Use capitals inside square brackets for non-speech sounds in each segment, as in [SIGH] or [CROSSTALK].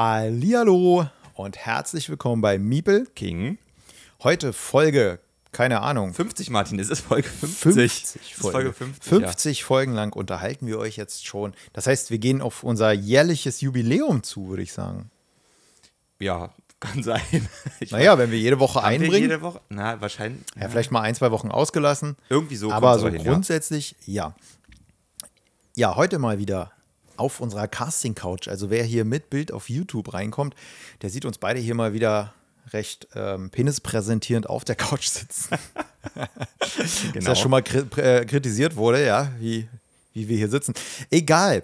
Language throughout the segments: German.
Hallihallo und herzlich willkommen bei Miepel King. Heute Folge, keine Ahnung. 50, Martin, es ist Folge 50. 50, Folge. Folge 50, 50 ja. Folgen lang unterhalten wir euch jetzt schon. Das heißt, wir gehen auf unser jährliches Jubiläum zu, würde ich sagen. Ja, kann sein. [LAUGHS] Ich naja, wenn wir jede Woche einbringen. jede Woche? Na, wahrscheinlich. Ja, ja, vielleicht mal ein, zwei Wochen ausgelassen. Irgendwie so. Aber so hin, grundsätzlich, ja. ja. Ja, heute mal wieder auf unserer Casting Couch. Also wer hier mit Bild auf YouTube reinkommt, der sieht uns beide hier mal wieder recht ähm, penispräsentierend auf der Couch sitzen. [LAUGHS] genau. Das ja schon mal äh, kritisiert wurde, ja, wie, wie wir hier sitzen. Egal.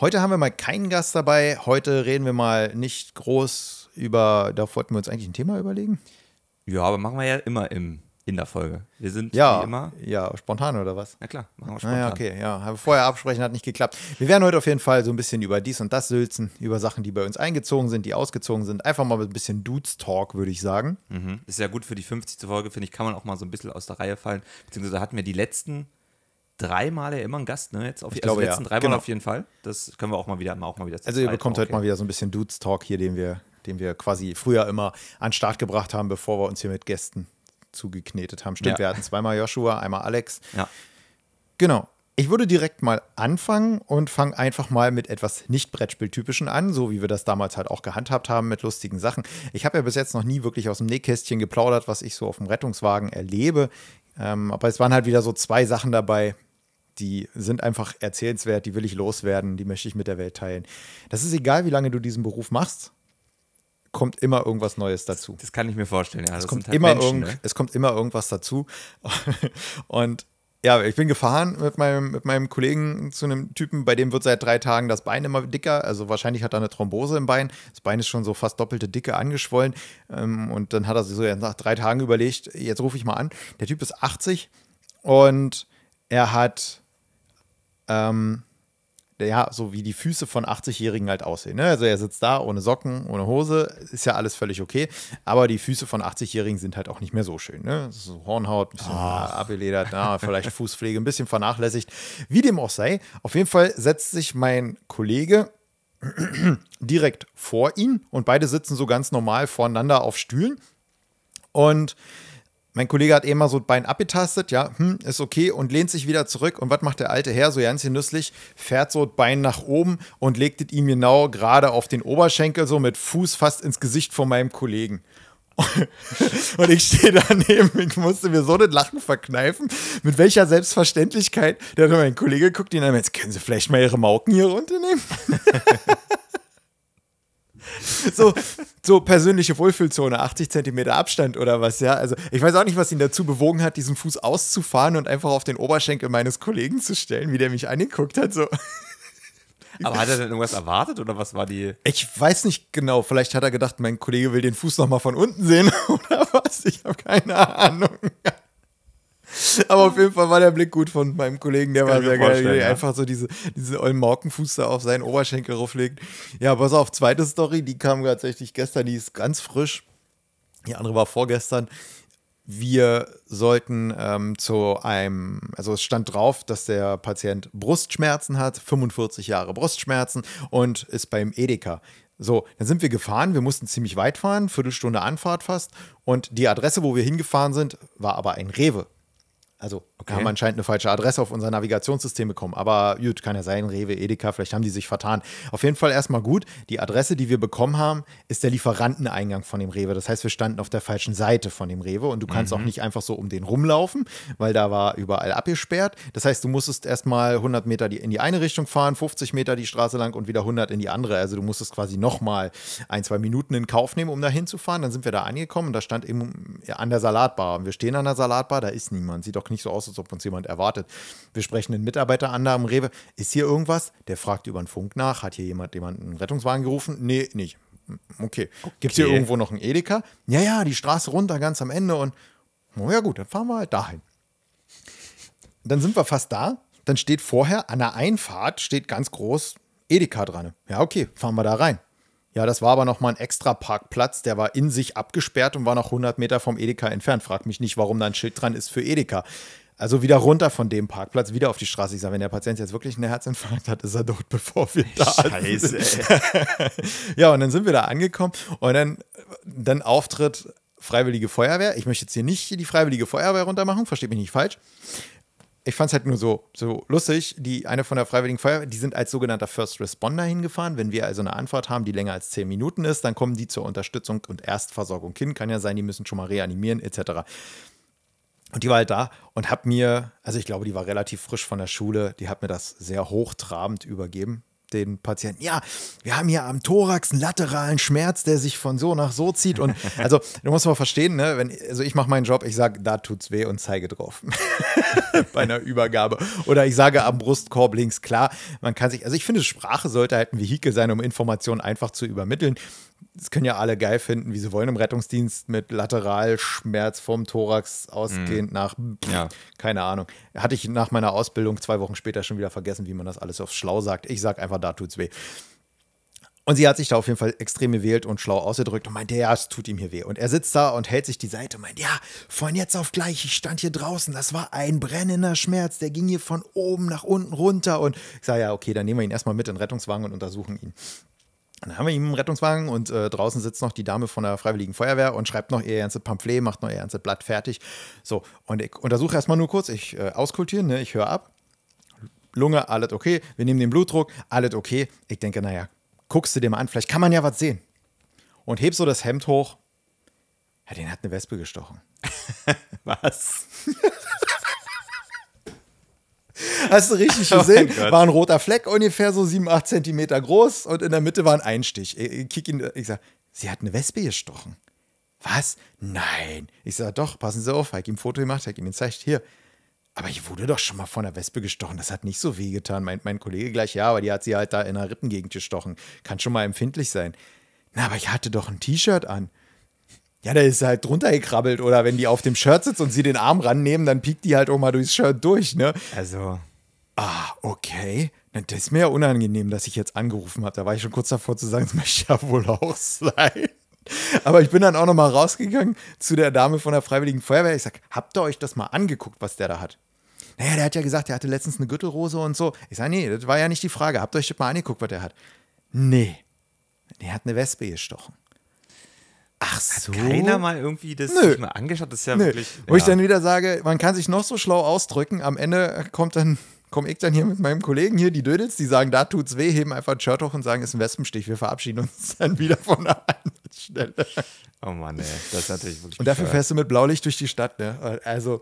Heute haben wir mal keinen Gast dabei. Heute reden wir mal nicht groß über, da wollten wir uns eigentlich ein Thema überlegen. Ja, aber machen wir ja immer im in der Folge. Wir sind ja, wie immer. Ja, spontan oder was? Na klar, machen wir spontan. Ah, ja, okay, ja. Vorher absprechen hat nicht geklappt. Wir werden heute auf jeden Fall so ein bisschen über dies und das sülzen, über Sachen, die bei uns eingezogen sind, die ausgezogen sind. Einfach mal ein bisschen Dudes-Talk, würde ich sagen. Mhm. Ist ja gut für die 50. Folge, finde ich, kann man auch mal so ein bisschen aus der Reihe fallen. Beziehungsweise hatten wir die letzten drei Male immer einen Gast, ne? Jetzt auf, ich also glaube, die letzten ja. drei Mal genau. auf jeden Fall. Das können wir auch mal wieder, auch mal wieder Also ihr bekommt heute halt mal wieder so ein bisschen Dudes-Talk hier, den wir den wir quasi früher immer an den Start gebracht haben, bevor wir uns hier mit Gästen zugeknetet haben. Stimmt, ja. wir hatten zweimal Joshua, einmal Alex. Ja. Genau. Ich würde direkt mal anfangen und fange einfach mal mit etwas nicht Brettspieltypischen an, so wie wir das damals halt auch gehandhabt haben mit lustigen Sachen. Ich habe ja bis jetzt noch nie wirklich aus dem Nähkästchen geplaudert, was ich so auf dem Rettungswagen erlebe. Ähm, aber es waren halt wieder so zwei Sachen dabei, die sind einfach erzählenswert, die will ich loswerden, die möchte ich mit der Welt teilen. Das ist egal, wie lange du diesen Beruf machst kommt immer irgendwas Neues dazu. Das kann ich mir vorstellen, ja. Es, kommt, halt immer Menschen, ne? es kommt immer irgendwas dazu. [LAUGHS] Und ja, ich bin gefahren mit meinem, mit meinem Kollegen zu einem Typen, bei dem wird seit drei Tagen das Bein immer dicker. Also wahrscheinlich hat er eine Thrombose im Bein. Das Bein ist schon so fast doppelte Dicke angeschwollen. Ähm, und dann hat er sich so nach drei Tagen überlegt, jetzt rufe ich mal an. Der Typ ist 80 und er hat ähm, ja, so wie die Füße von 80-Jährigen halt aussehen. Ne? Also er sitzt da ohne Socken, ohne Hose, ist ja alles völlig okay. Aber die Füße von 80-Jährigen sind halt auch nicht mehr so schön. Ne? So Hornhaut, ein bisschen oh. abgeledert, na, vielleicht Fußpflege, ein bisschen vernachlässigt. Wie dem auch sei, auf jeden Fall setzt sich mein Kollege [CLEARS THROAT] direkt vor ihn und beide sitzen so ganz normal voreinander auf Stühlen. Und mein Kollege hat eben eh mal so ein Bein abgetastet, ja, hm, ist okay und lehnt sich wieder zurück. Und was macht der alte Herr so ganz nüsslich? Fährt so ein Bein nach oben und legt es ihm genau gerade auf den Oberschenkel, so mit Fuß fast ins Gesicht von meinem Kollegen. [LAUGHS] und ich stehe daneben, ich musste mir so den Lachen verkneifen, mit welcher Selbstverständlichkeit. Der hat mein Kollege guckt ihn an, jetzt können Sie vielleicht mal Ihre Mauken hier runternehmen. [LAUGHS] so, so persönliche Wohlfühlzone, 80 Zentimeter Abstand oder was, ja. Also ich weiß auch nicht, was ihn dazu bewogen hat, diesen Fuß auszufahren und einfach auf den Oberschenkel meines Kollegen zu stellen, wie der mich angeguckt hat, so. [LAUGHS] Aber hat er denn irgendwas erwartet oder was war die? Ich weiß nicht genau. Vielleicht hat er gedacht, mein Kollege will den Fuß nochmal von unten sehen [LAUGHS] oder was. Ich habe keine Ahnung. [LAUGHS] Aber auf jeden Fall war der Blick gut von meinem Kollegen, der war sehr geil, der ja. einfach so diese, diese ollen Morkenfuß da auf seinen Oberschenkel rauflegt. Ja, pass auf, zweite Story, die kam tatsächlich gestern, die ist ganz frisch. Die andere war vorgestern. Wir sollten ähm, zu einem, also es stand drauf, dass der Patient Brustschmerzen hat, 45 Jahre Brustschmerzen und ist beim Edeka. So, dann sind wir gefahren, wir mussten ziemlich weit fahren, Viertelstunde Anfahrt fast. Und die Adresse, wo wir hingefahren sind, war aber ein Rewe. Alors. Okay. haben anscheinend eine falsche Adresse auf unser Navigationssystem bekommen. Aber gut, kann ja sein, Rewe, Edeka, vielleicht haben die sich vertan. Auf jeden Fall erstmal gut. Die Adresse, die wir bekommen haben, ist der Lieferanteneingang von dem Rewe. Das heißt, wir standen auf der falschen Seite von dem Rewe und du kannst mhm. auch nicht einfach so um den rumlaufen, weil da war überall abgesperrt. Das heißt, du musstest erstmal 100 Meter in die eine Richtung fahren, 50 Meter die Straße lang und wieder 100 in die andere. Also du musstest quasi nochmal ein, zwei Minuten in Kauf nehmen, um da hinzufahren. Dann sind wir da angekommen und da stand eben an der Salatbar. Und wir stehen an der Salatbar, da ist niemand. Sieht doch nicht so aus, aus, als ob uns jemand erwartet. Wir sprechen den Mitarbeiter an da am Rewe. Ist hier irgendwas? Der fragt über den Funk nach. Hat hier jemand jemanden einen Rettungswagen gerufen? Nee, nicht. Okay. okay. Gibt es hier irgendwo noch einen Edeka? Ja, ja, die Straße runter ganz am Ende und oh ja gut, dann fahren wir halt dahin. Dann sind wir fast da. Dann steht vorher an der Einfahrt steht ganz groß Edeka dran. Ja, okay, fahren wir da rein. Ja, das war aber nochmal ein extra Parkplatz, der war in sich abgesperrt und war noch 100 Meter vom Edeka entfernt. Frag mich nicht, warum da ein Schild dran ist für Edeka. Also wieder runter von dem Parkplatz, wieder auf die Straße. Ich sage, wenn der Patient jetzt wirklich einen Herzinfarkt hat, ist er tot, [LAUGHS] bevor wir da Scheiße, sind. Ey. [LAUGHS] ja, und dann sind wir da angekommen und dann, dann Auftritt Freiwillige Feuerwehr. Ich möchte jetzt hier nicht die Freiwillige Feuerwehr runtermachen, versteht mich nicht falsch. Ich fand es halt nur so, so lustig. Die eine von der Freiwilligen Feuerwehr, die sind als sogenannter First Responder hingefahren. Wenn wir also eine Anfahrt haben, die länger als zehn Minuten ist, dann kommen die zur Unterstützung und Erstversorgung hin. Kann ja sein, die müssen schon mal reanimieren, etc. Und die war halt da und hat mir, also ich glaube, die war relativ frisch von der Schule, die hat mir das sehr hochtrabend übergeben, den Patienten, ja, wir haben hier am Thorax einen lateralen Schmerz, der sich von so nach so zieht. Und [LAUGHS] also, du musst mal verstehen, ne, wenn, also ich mache meinen Job, ich sage, da tut's weh und zeige drauf. [LAUGHS] Bei einer Übergabe. Oder ich sage am Brustkorb links, klar, man kann sich, also ich finde, Sprache sollte halt ein Vehikel sein, um Informationen einfach zu übermitteln das können ja alle geil finden, wie sie wollen im Rettungsdienst mit Lateralschmerz vom Thorax ausgehend mm. nach, pff, ja. keine Ahnung. Hatte ich nach meiner Ausbildung zwei Wochen später schon wieder vergessen, wie man das alles auf schlau sagt. Ich sag einfach, da tut's weh. Und sie hat sich da auf jeden Fall extrem gewählt und schlau ausgedrückt und meinte, ja, es tut ihm hier weh. Und er sitzt da und hält sich die Seite und meint, ja, von jetzt auf gleich, ich stand hier draußen, das war ein brennender Schmerz, der ging hier von oben nach unten runter. Und ich sage, ja, okay, dann nehmen wir ihn erstmal mit in den Rettungswagen und untersuchen ihn dann haben wir ihm einen Rettungswagen und äh, draußen sitzt noch die Dame von der Freiwilligen Feuerwehr und schreibt noch ihr ganzes Pamphlet, macht noch ihr ganzes Blatt fertig. So, und ich untersuche erstmal nur kurz, ich äh, auskultiere, ne, ich höre ab. Lunge, alles okay. Wir nehmen den Blutdruck, alles okay. Ich denke, naja, guckst du dir mal an, vielleicht kann man ja was sehen. Und heb so das Hemd hoch. Ja, den hat eine Wespe gestochen. [LAUGHS] was? [LAUGHS] Hast du richtig [LAUGHS] oh gesehen? Oh war ein roter Fleck, ungefähr so 7, 8 Zentimeter groß und in der Mitte war ein Einstich. Ich, ihn, ich sag, sie hat eine Wespe gestochen. Was? Nein. Ich sag, doch, passen Sie auf, Ich Heike ihm ein Foto gemacht, Heike ihm gezeigt, hier. Aber ich wurde doch schon mal von einer Wespe gestochen. Das hat nicht so weh getan, meint mein Kollege gleich. Ja, aber die hat sie halt da in der Rippengegend gestochen. Kann schon mal empfindlich sein. Na, aber ich hatte doch ein T-Shirt an. Ja, der ist halt drunter gekrabbelt oder wenn die auf dem Shirt sitzt und sie den Arm rannehmen, dann piekt die halt auch mal durchs Shirt durch, ne? Also. Ah, okay. Das ist mir ja unangenehm, dass ich jetzt angerufen habe. Da war ich schon kurz davor zu sagen, das [LAUGHS] möchte ja wohl auch sein. Aber ich bin dann auch nochmal rausgegangen zu der Dame von der Freiwilligen Feuerwehr. Ich sag, habt ihr euch das mal angeguckt, was der da hat? Naja, der hat ja gesagt, der hatte letztens eine Gürtelrose und so. Ich sage, nee, das war ja nicht die Frage. Habt ihr euch das mal angeguckt, was der hat? Nee. Der hat eine Wespe gestochen. Ach so. Hat keiner mal irgendwie das Nö. mal angeschaut? Das ist ja Nö. wirklich. Wo ich dann wieder sage, man kann sich noch so schlau ausdrücken, am Ende kommt dann komme ich dann hier mit meinem Kollegen hier, die Dödels, die sagen, da tut's weh, heben einfach ein Shirt hoch und sagen, ist ein Wespenstich, wir verabschieden uns [LAUGHS] dann wieder von der anderen Stelle. Oh Mann, ey, das ist natürlich wirklich. Und dafür fährst du mit Blaulicht durch die Stadt, ne? Also,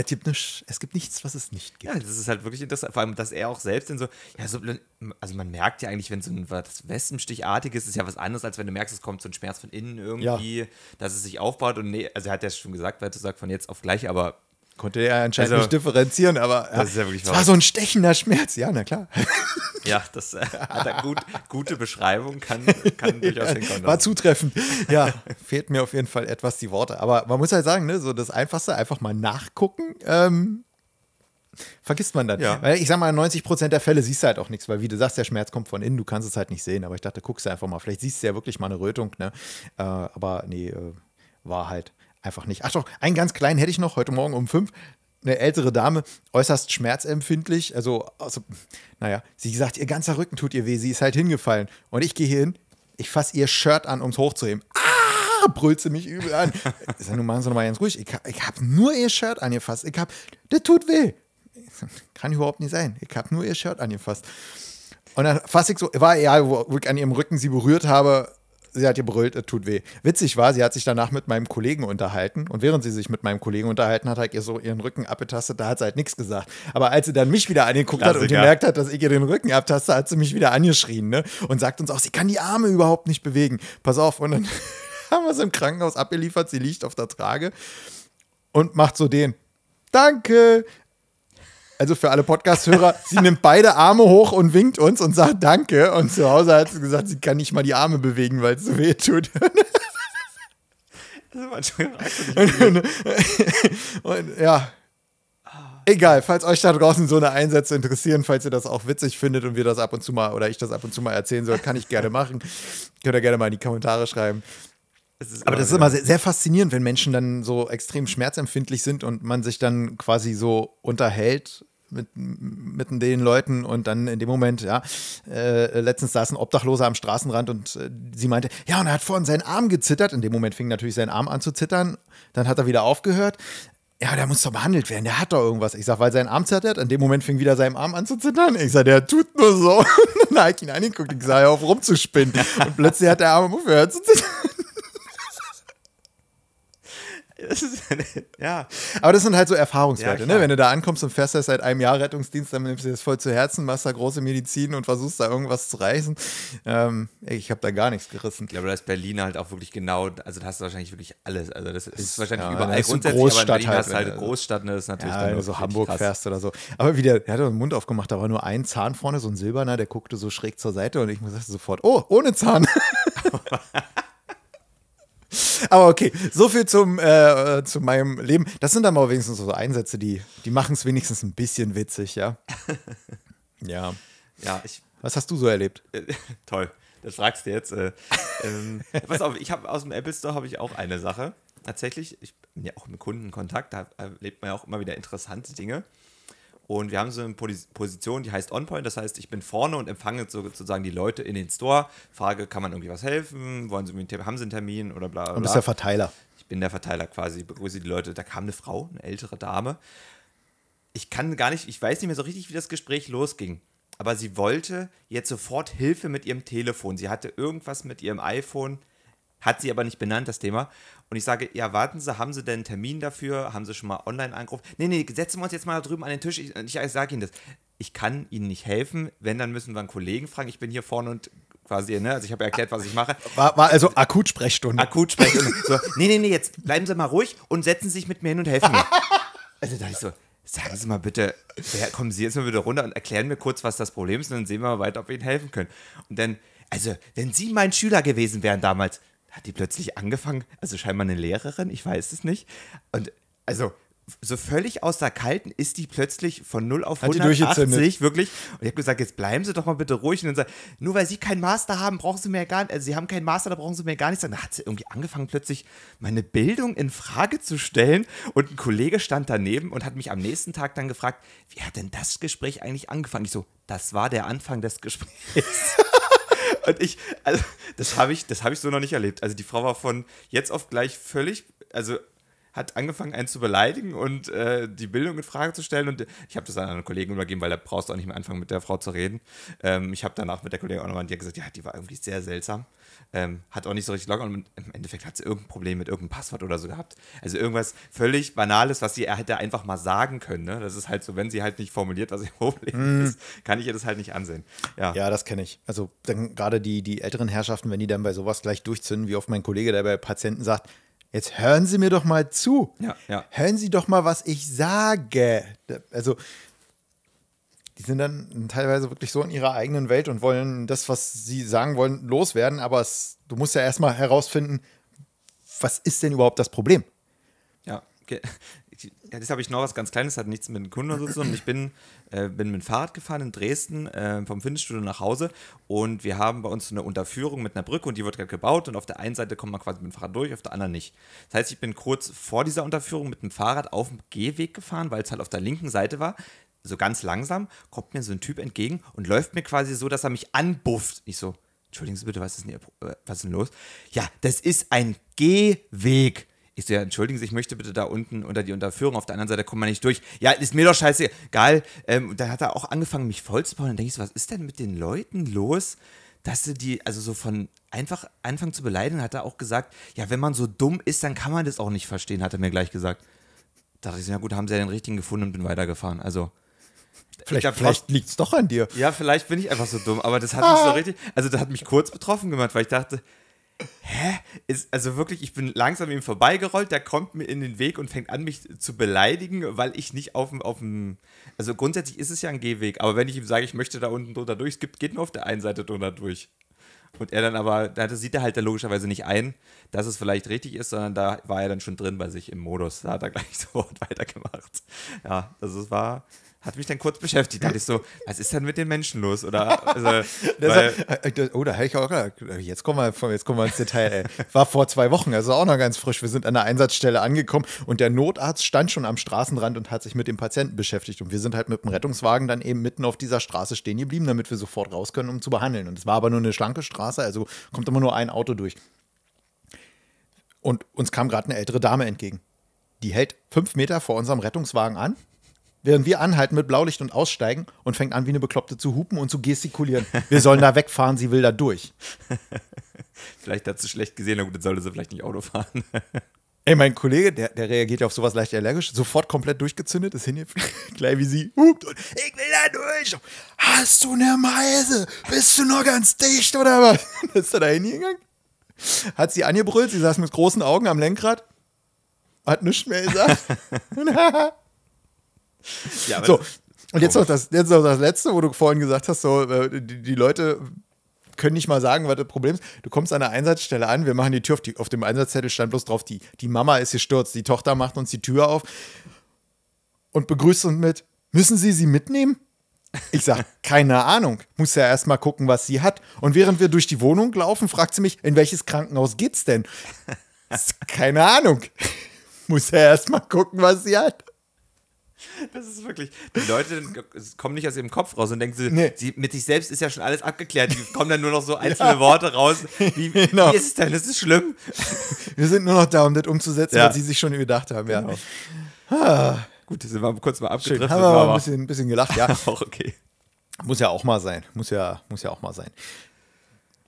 es gibt, nicht, es gibt nichts, was es nicht gibt. Ja, das ist halt wirklich interessant. Vor allem, dass er auch selbst in so, ja, so, also man merkt ja eigentlich, wenn so ein was Wespenstichartiges ist, ist ja was anderes, als wenn du merkst, es kommt so ein Schmerz von innen irgendwie, ja. dass es sich aufbaut und nee, also er hat ja schon gesagt, weil du sagst von jetzt auf gleich, aber konnte er anscheinend also, nicht differenzieren, aber das ja, ja war so ein stechender Schmerz. Ja, na klar. Ja, das äh, hat eine gut, gute Beschreibung, kann, kann [LAUGHS] durchaus hinkommen. War zutreffend. Ja, fehlt mir auf jeden Fall etwas die Worte. Aber man muss halt sagen, ne, so das Einfachste, einfach mal nachgucken. Ähm, vergisst man dann. Ja. Weil ich sag mal, in 90 Prozent der Fälle siehst du halt auch nichts, weil wie du sagst, der Schmerz kommt von innen, du kannst es halt nicht sehen. Aber ich dachte, guckst du einfach mal. Vielleicht siehst du ja wirklich mal eine Rötung. Ne? Äh, aber nee, äh, war halt einfach nicht. Ach doch, einen ganz kleinen hätte ich noch heute Morgen um fünf. Eine ältere Dame, äußerst schmerzempfindlich. Also, also, naja, sie sagt, ihr ganzer Rücken tut ihr weh, sie ist halt hingefallen. Und ich gehe hier hin, ich fasse ihr Shirt an, um es hochzuheben. Ah, brüllt sie mich übel an. Ich sage, nun machen Sie nochmal ganz ruhig. Ich, ich habe nur ihr Shirt angefasst. Ich habe, das tut weh. Kann überhaupt nicht sein. Ich habe nur ihr Shirt angefasst. Und dann fasse ich so, war ja, wo ich an ihrem Rücken sie berührt habe, sie hat gebrüllt, es tut weh. Witzig war, sie hat sich danach mit meinem Kollegen unterhalten und während sie sich mit meinem Kollegen unterhalten hat, hat ihr so ihren Rücken abgetastet, da hat sie halt nichts gesagt. Aber als sie dann mich wieder angeguckt Klassiker. hat und gemerkt hat, dass ich ihr den Rücken abtaste, hat sie mich wieder angeschrien ne? und sagt uns auch, sie kann die Arme überhaupt nicht bewegen. Pass auf, und dann [LAUGHS] haben wir sie im Krankenhaus abgeliefert, sie liegt auf der Trage und macht so den. Danke, also für alle Podcast-Hörer, sie nimmt beide Arme hoch und winkt uns und sagt Danke. Und zu Hause hat sie gesagt, sie kann nicht mal die Arme bewegen, weil es so weh tut. das ist und, und ja. Egal, falls euch da draußen so eine Einsätze interessieren, falls ihr das auch witzig findet und wir das ab und zu mal oder ich das ab und zu mal erzählen soll, kann ich gerne machen. Könnt ihr gerne mal in die Kommentare schreiben. Aber das ist immer sehr, sehr, faszinierend, wenn Menschen dann so extrem schmerzempfindlich sind und man sich dann quasi so unterhält mit, mit den Leuten und dann in dem Moment, ja, äh, letztens saß ein Obdachloser am Straßenrand und äh, sie meinte, ja, und er hat vorhin seinen Arm gezittert. In dem Moment fing natürlich sein Arm an zu zittern. Dann hat er wieder aufgehört. Ja, der muss doch behandelt werden, der hat doch irgendwas. Ich sag, weil sein Arm zittert, in dem Moment fing wieder sein Arm an zu zittern. Ich sag, der tut nur so. Und [LAUGHS] dann habe ich ihn angeguckt, ich sah ja auf rumzuspinnen. Und plötzlich hat der Arm aufgehört zu zittern. [LAUGHS] ja. Aber das sind halt so Erfahrungswerte, ja, ne? Wenn du da ankommst und fährst seit einem Jahr Rettungsdienst, dann nimmst du das voll zu Herzen, machst da große Medizin und versuchst da irgendwas zu reißen. Ähm, ich habe da gar nichts gerissen. Ich glaube, da ist Berlin halt auch wirklich genau, also da hast du wahrscheinlich wirklich alles. Also das ist, wahrscheinlich ja, überall grundsätzlich, Großstadt aber in Berlin halt, hast halt Großstadt, ne? Das ist natürlich ja, dann wenn du so Hamburg krass. fährst oder so. Aber wie der, der hat den Mund aufgemacht, da war nur ein Zahn vorne, so ein silberner, der guckte so schräg zur Seite und ich sagte sofort, oh, ohne Zahn. [LAUGHS] [LAUGHS] Aber okay, so viel zum, äh, äh, zu meinem Leben. Das sind dann aber wenigstens so Einsätze, die, die machen es wenigstens ein bisschen witzig, ja. [LAUGHS] ja. Ja, ich. Was hast du so erlebt? Äh, [LAUGHS] toll, das fragst du jetzt. Äh, [LAUGHS] ähm, pass auf, ich habe aus dem Apple Store habe ich auch eine Sache. Tatsächlich, ich bin ja auch im Kundenkontakt, da erlebt man ja auch immer wieder interessante Dinge. Und wir haben so eine Position, die heißt On-Point. Das heißt, ich bin vorne und empfange sozusagen die Leute in den Store, frage, kann man irgendwie was helfen? Wollen sie mir haben sie einen Termin oder bla bla. Du bist der Verteiler. Ich bin der Verteiler quasi, begrüße die Leute. Da kam eine Frau, eine ältere Dame. Ich kann gar nicht, ich weiß nicht mehr so richtig, wie das Gespräch losging. Aber sie wollte jetzt sofort Hilfe mit ihrem Telefon. Sie hatte irgendwas mit ihrem iPhone hat sie aber nicht benannt, das Thema. Und ich sage, ja, warten Sie, haben Sie denn einen Termin dafür? Haben Sie schon mal online angerufen? Nee, nee, setzen wir uns jetzt mal da drüben an den Tisch. Ich, ich, ich sage Ihnen das. Ich kann Ihnen nicht helfen. Wenn, dann müssen wir einen Kollegen fragen. Ich bin hier vorne und quasi, ne? Also ich habe erklärt, was ich mache. War, war also Akutsprechstunde. Akutsprechstunde. so, nee, nee, nee, jetzt bleiben Sie mal ruhig und setzen Sie sich mit mir hin und helfen mir. [LAUGHS] Also da ich so, sagen Sie mal bitte, kommen Sie jetzt mal wieder runter und erklären mir kurz, was das Problem ist und dann sehen wir mal weiter, ob wir Ihnen helfen können. Und dann, also, wenn Sie mein Schüler gewesen wären damals, hat die plötzlich angefangen, also scheinbar eine Lehrerin, ich weiß es nicht. Und also so völlig außer Kalten ist die plötzlich von 0 auf 180 wirklich. Und ich habe gesagt, jetzt bleiben Sie doch mal bitte ruhig. Und dann sagt, nur weil Sie keinen Master haben, brauchen Sie mir gar nicht, also Sie haben keinen Master, da brauchen Sie mir gar nichts. dann hat sie irgendwie angefangen, plötzlich meine Bildung in Frage zu stellen. Und ein Kollege stand daneben und hat mich am nächsten Tag dann gefragt, wie hat denn das Gespräch eigentlich angefangen? Ich so, das war der Anfang des Gesprächs. [LAUGHS] Und ich, also, das habe ich, hab ich so noch nicht erlebt. Also die Frau war von jetzt auf gleich völlig, also hat angefangen, einen zu beleidigen und äh, die Bildung in Frage zu stellen. Und ich habe das an einen Kollegen übergeben, weil da brauchst du auch nicht mehr anfangen, mit der Frau zu reden. Ähm, ich habe danach mit der Kollegin auch nochmal gesagt, ja, die war irgendwie sehr seltsam. Ähm, hat auch nicht so richtig locker und im Endeffekt hat sie irgendein Problem mit irgendeinem Passwort oder so gehabt. Also irgendwas völlig Banales, was sie hätte einfach mal sagen können. Ne? Das ist halt so, wenn sie halt nicht formuliert, was ihr [LAUGHS] Problem mm. ist, kann ich ihr das halt nicht ansehen. Ja, ja das kenne ich. Also gerade die, die älteren Herrschaften, wenn die dann bei sowas gleich durchzünden, wie oft mein Kollege, der bei Patienten sagt, jetzt hören Sie mir doch mal zu. Ja, ja. Hören Sie doch mal, was ich sage. Also, die sind dann teilweise wirklich so in ihrer eigenen Welt und wollen das, was sie sagen wollen, loswerden. Aber es, du musst ja erstmal herausfinden, was ist denn überhaupt das Problem? Ja, okay ja, das habe ich noch was ganz Kleines, hat nichts mit den Kunden oder so zu tun. Ich bin, äh, bin mit dem Fahrrad gefahren in Dresden äh, vom Fitnessstudio nach Hause und wir haben bei uns eine Unterführung mit einer Brücke und die wird gerade gebaut und auf der einen Seite kommt man quasi mit dem Fahrrad durch, auf der anderen nicht. Das heißt, ich bin kurz vor dieser Unterführung mit dem Fahrrad auf dem Gehweg gefahren, weil es halt auf der linken Seite war. So ganz langsam kommt mir so ein Typ entgegen und läuft mir quasi so, dass er mich anbufft. Ich so, entschuldigen Sie bitte, was ist denn, hier, äh, was ist denn los? Ja, das ist ein Gehweg. Ich so, ja, entschuldigen Sie, ich möchte bitte da unten unter die Unterführung. Auf der anderen Seite kommt man nicht durch. Ja, ist mir doch scheiße. Geil. Ähm, dann hat er auch angefangen, mich voll Dann denke ich so, was ist denn mit den Leuten los? dass sie die, also so von einfach anfangen zu beleidigen, hat er auch gesagt, ja, wenn man so dumm ist, dann kann man das auch nicht verstehen, hat er mir gleich gesagt. Da dachte ich, so, ja gut, haben sie ja den richtigen gefunden und bin weitergefahren. Also. Vielleicht, vielleicht liegt es doch an dir. Ja, vielleicht bin ich einfach so dumm, aber das hat mich so [LAUGHS] richtig, also das hat mich kurz betroffen gemacht, weil ich dachte, hä? Ist, also wirklich, ich bin langsam ihm vorbeigerollt, der kommt mir in den Weg und fängt an, mich zu beleidigen, weil ich nicht auf dem, also grundsätzlich ist es ja ein Gehweg, aber wenn ich ihm sage, ich möchte da unten drunter durch, es gibt, geht nur auf der einen Seite drunter durch. Und er dann aber, da sieht er halt da logischerweise nicht ein, dass es vielleicht richtig ist, sondern da war er dann schon drin bei sich im Modus. Da hat er gleich [LAUGHS] sofort weitergemacht. Ja, also es war, hat mich dann kurz beschäftigt. Da dachte ich so, was ist denn mit den Menschen los? Oder, also, [LAUGHS] weil, war, äh, oh, da hätte ich auch gedacht, jetzt kommen, wir, jetzt kommen wir ins Detail. Ey. War vor zwei Wochen, also auch noch ganz frisch. Wir sind an der Einsatzstelle angekommen und der Notarzt stand schon am Straßenrand und hat sich mit dem Patienten beschäftigt. Und wir sind halt mit dem Rettungswagen dann eben mitten auf dieser Straße stehen geblieben, damit wir sofort raus können, um zu behandeln. Und es war aber nur eine schlanke Straße, also kommt immer nur ein Auto durch. Und uns kam gerade eine ältere Dame entgegen. Die hält fünf Meter vor unserem Rettungswagen an, während wir anhalten mit Blaulicht und aussteigen und fängt an, wie eine Bekloppte zu hupen und zu gestikulieren. Wir sollen da wegfahren, sie will da durch. [LAUGHS] vielleicht hat sie schlecht gesehen, na gut, dann sollte sie vielleicht nicht Auto fahren. [LAUGHS] Ey, mein Kollege, der, der reagiert ja auf sowas leicht allergisch, sofort komplett durchgezündet, ist hingeflogen, [LAUGHS] gleich wie sie hupt und ich will da durch. Hast du eine Meise? Bist du noch ganz dicht oder was? ist er da hingegangen? Hat sie angebrüllt, sie saß mit großen Augen am Lenkrad, hat nichts mehr gesagt ja, so, und jetzt noch, das, jetzt noch das Letzte, wo du vorhin gesagt hast, so, äh, die, die Leute können nicht mal sagen, was das Problem ist. Du kommst an der Einsatzstelle an, wir machen die Tür auf, die, auf dem Einsatzzettel stand bloß drauf, die, die Mama ist gestürzt, die Tochter macht uns die Tür auf und begrüßt uns mit, müssen Sie sie mitnehmen? Ich sage, [LAUGHS] keine Ahnung, muss ja erstmal gucken, was sie hat. Und während wir durch die Wohnung laufen, fragt sie mich, in welches Krankenhaus geht's denn? [LAUGHS] keine Ahnung. Muss ja erstmal gucken, was sie hat. Das ist wirklich. Die Leute kommen nicht aus ihrem Kopf raus und denken, so, nee. sie, mit sich selbst ist ja schon alles abgeklärt. Die kommen dann nur noch so [LAUGHS] einzelne ja. Worte raus. Wie, [LAUGHS] genau. wie ist es denn? Das ist schlimm. [LAUGHS] Wir sind nur noch da, um das umzusetzen, ja. was sie sich schon gedacht haben. Ja. Genau. Ah. Gut, das sind wir kurz mal abgedriftet. Haben wir mal ein bisschen, ein bisschen gelacht, ja. auch okay. Muss ja auch mal sein. Muss ja, muss ja auch mal sein.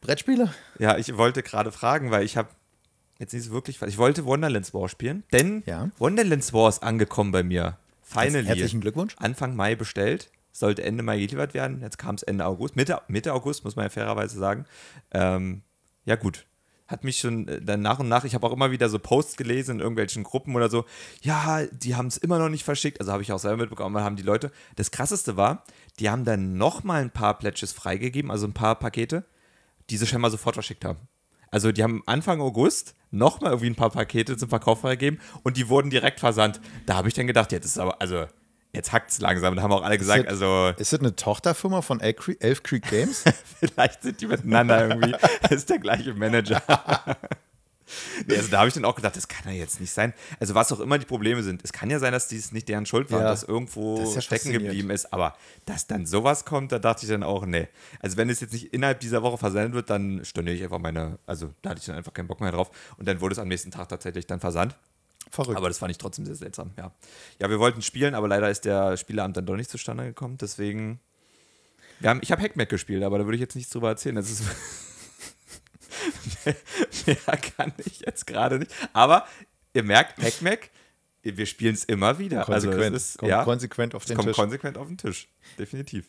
Brettspiele? Ja, ich wollte gerade fragen, weil ich habe jetzt nicht so wirklich. Ich wollte Wonderlands War spielen, denn ja. Wonderlands War ist angekommen bei mir. Finally. Herzlichen Glückwunsch. Anfang Mai bestellt, sollte Ende Mai geliefert werden. Jetzt kam es Ende August, Mitte, Mitte August, muss man ja fairerweise sagen. Ähm, ja, gut. Hat mich schon äh, dann nach und nach, ich habe auch immer wieder so Posts gelesen in irgendwelchen Gruppen oder so. Ja, die haben es immer noch nicht verschickt. Also habe ich auch selber mitbekommen, weil haben die Leute. Das krasseste war, die haben dann nochmal ein paar Pledges freigegeben, also ein paar Pakete, die sie scheinbar sofort verschickt haben. Also die haben Anfang August nochmal irgendwie ein paar Pakete zum Verkauf freigeben und die wurden direkt versandt. Da habe ich dann gedacht, jetzt ist aber, also, jetzt hackt's langsam. Da haben auch alle gesagt, ist das, also. Ist das eine Tochterfirma von Elf Creek, Elf Creek Games? [LAUGHS] Vielleicht sind die miteinander irgendwie. Das [LAUGHS] ist der gleiche Manager. [LAUGHS] nee, [LAUGHS] also da habe ich dann auch gedacht, das kann ja jetzt nicht sein. Also was auch immer die Probleme sind, es kann ja sein, dass dies nicht deren Schuld war, ja, dass irgendwo das ja stecken geblieben ist, aber dass dann sowas kommt, da dachte ich dann auch, nee. Also wenn es jetzt nicht innerhalb dieser Woche versendet wird, dann stünde ich einfach meine, also da hatte ich dann einfach keinen Bock mehr drauf und dann wurde es am nächsten Tag tatsächlich dann versandt. Verrückt. Aber das fand ich trotzdem sehr seltsam, ja. Ja, wir wollten spielen, aber leider ist der Spieleamt dann doch nicht zustande gekommen, deswegen... Wir haben, ich habe Hackmack gespielt, aber da würde ich jetzt nichts drüber erzählen. Das ist Mehr kann ich jetzt gerade nicht. Aber ihr merkt, Pac-Mac, wir spielen es immer wieder. Konsequent, also es ist, kommt ja, konsequent auf den es kommt Tisch. konsequent auf den Tisch, definitiv.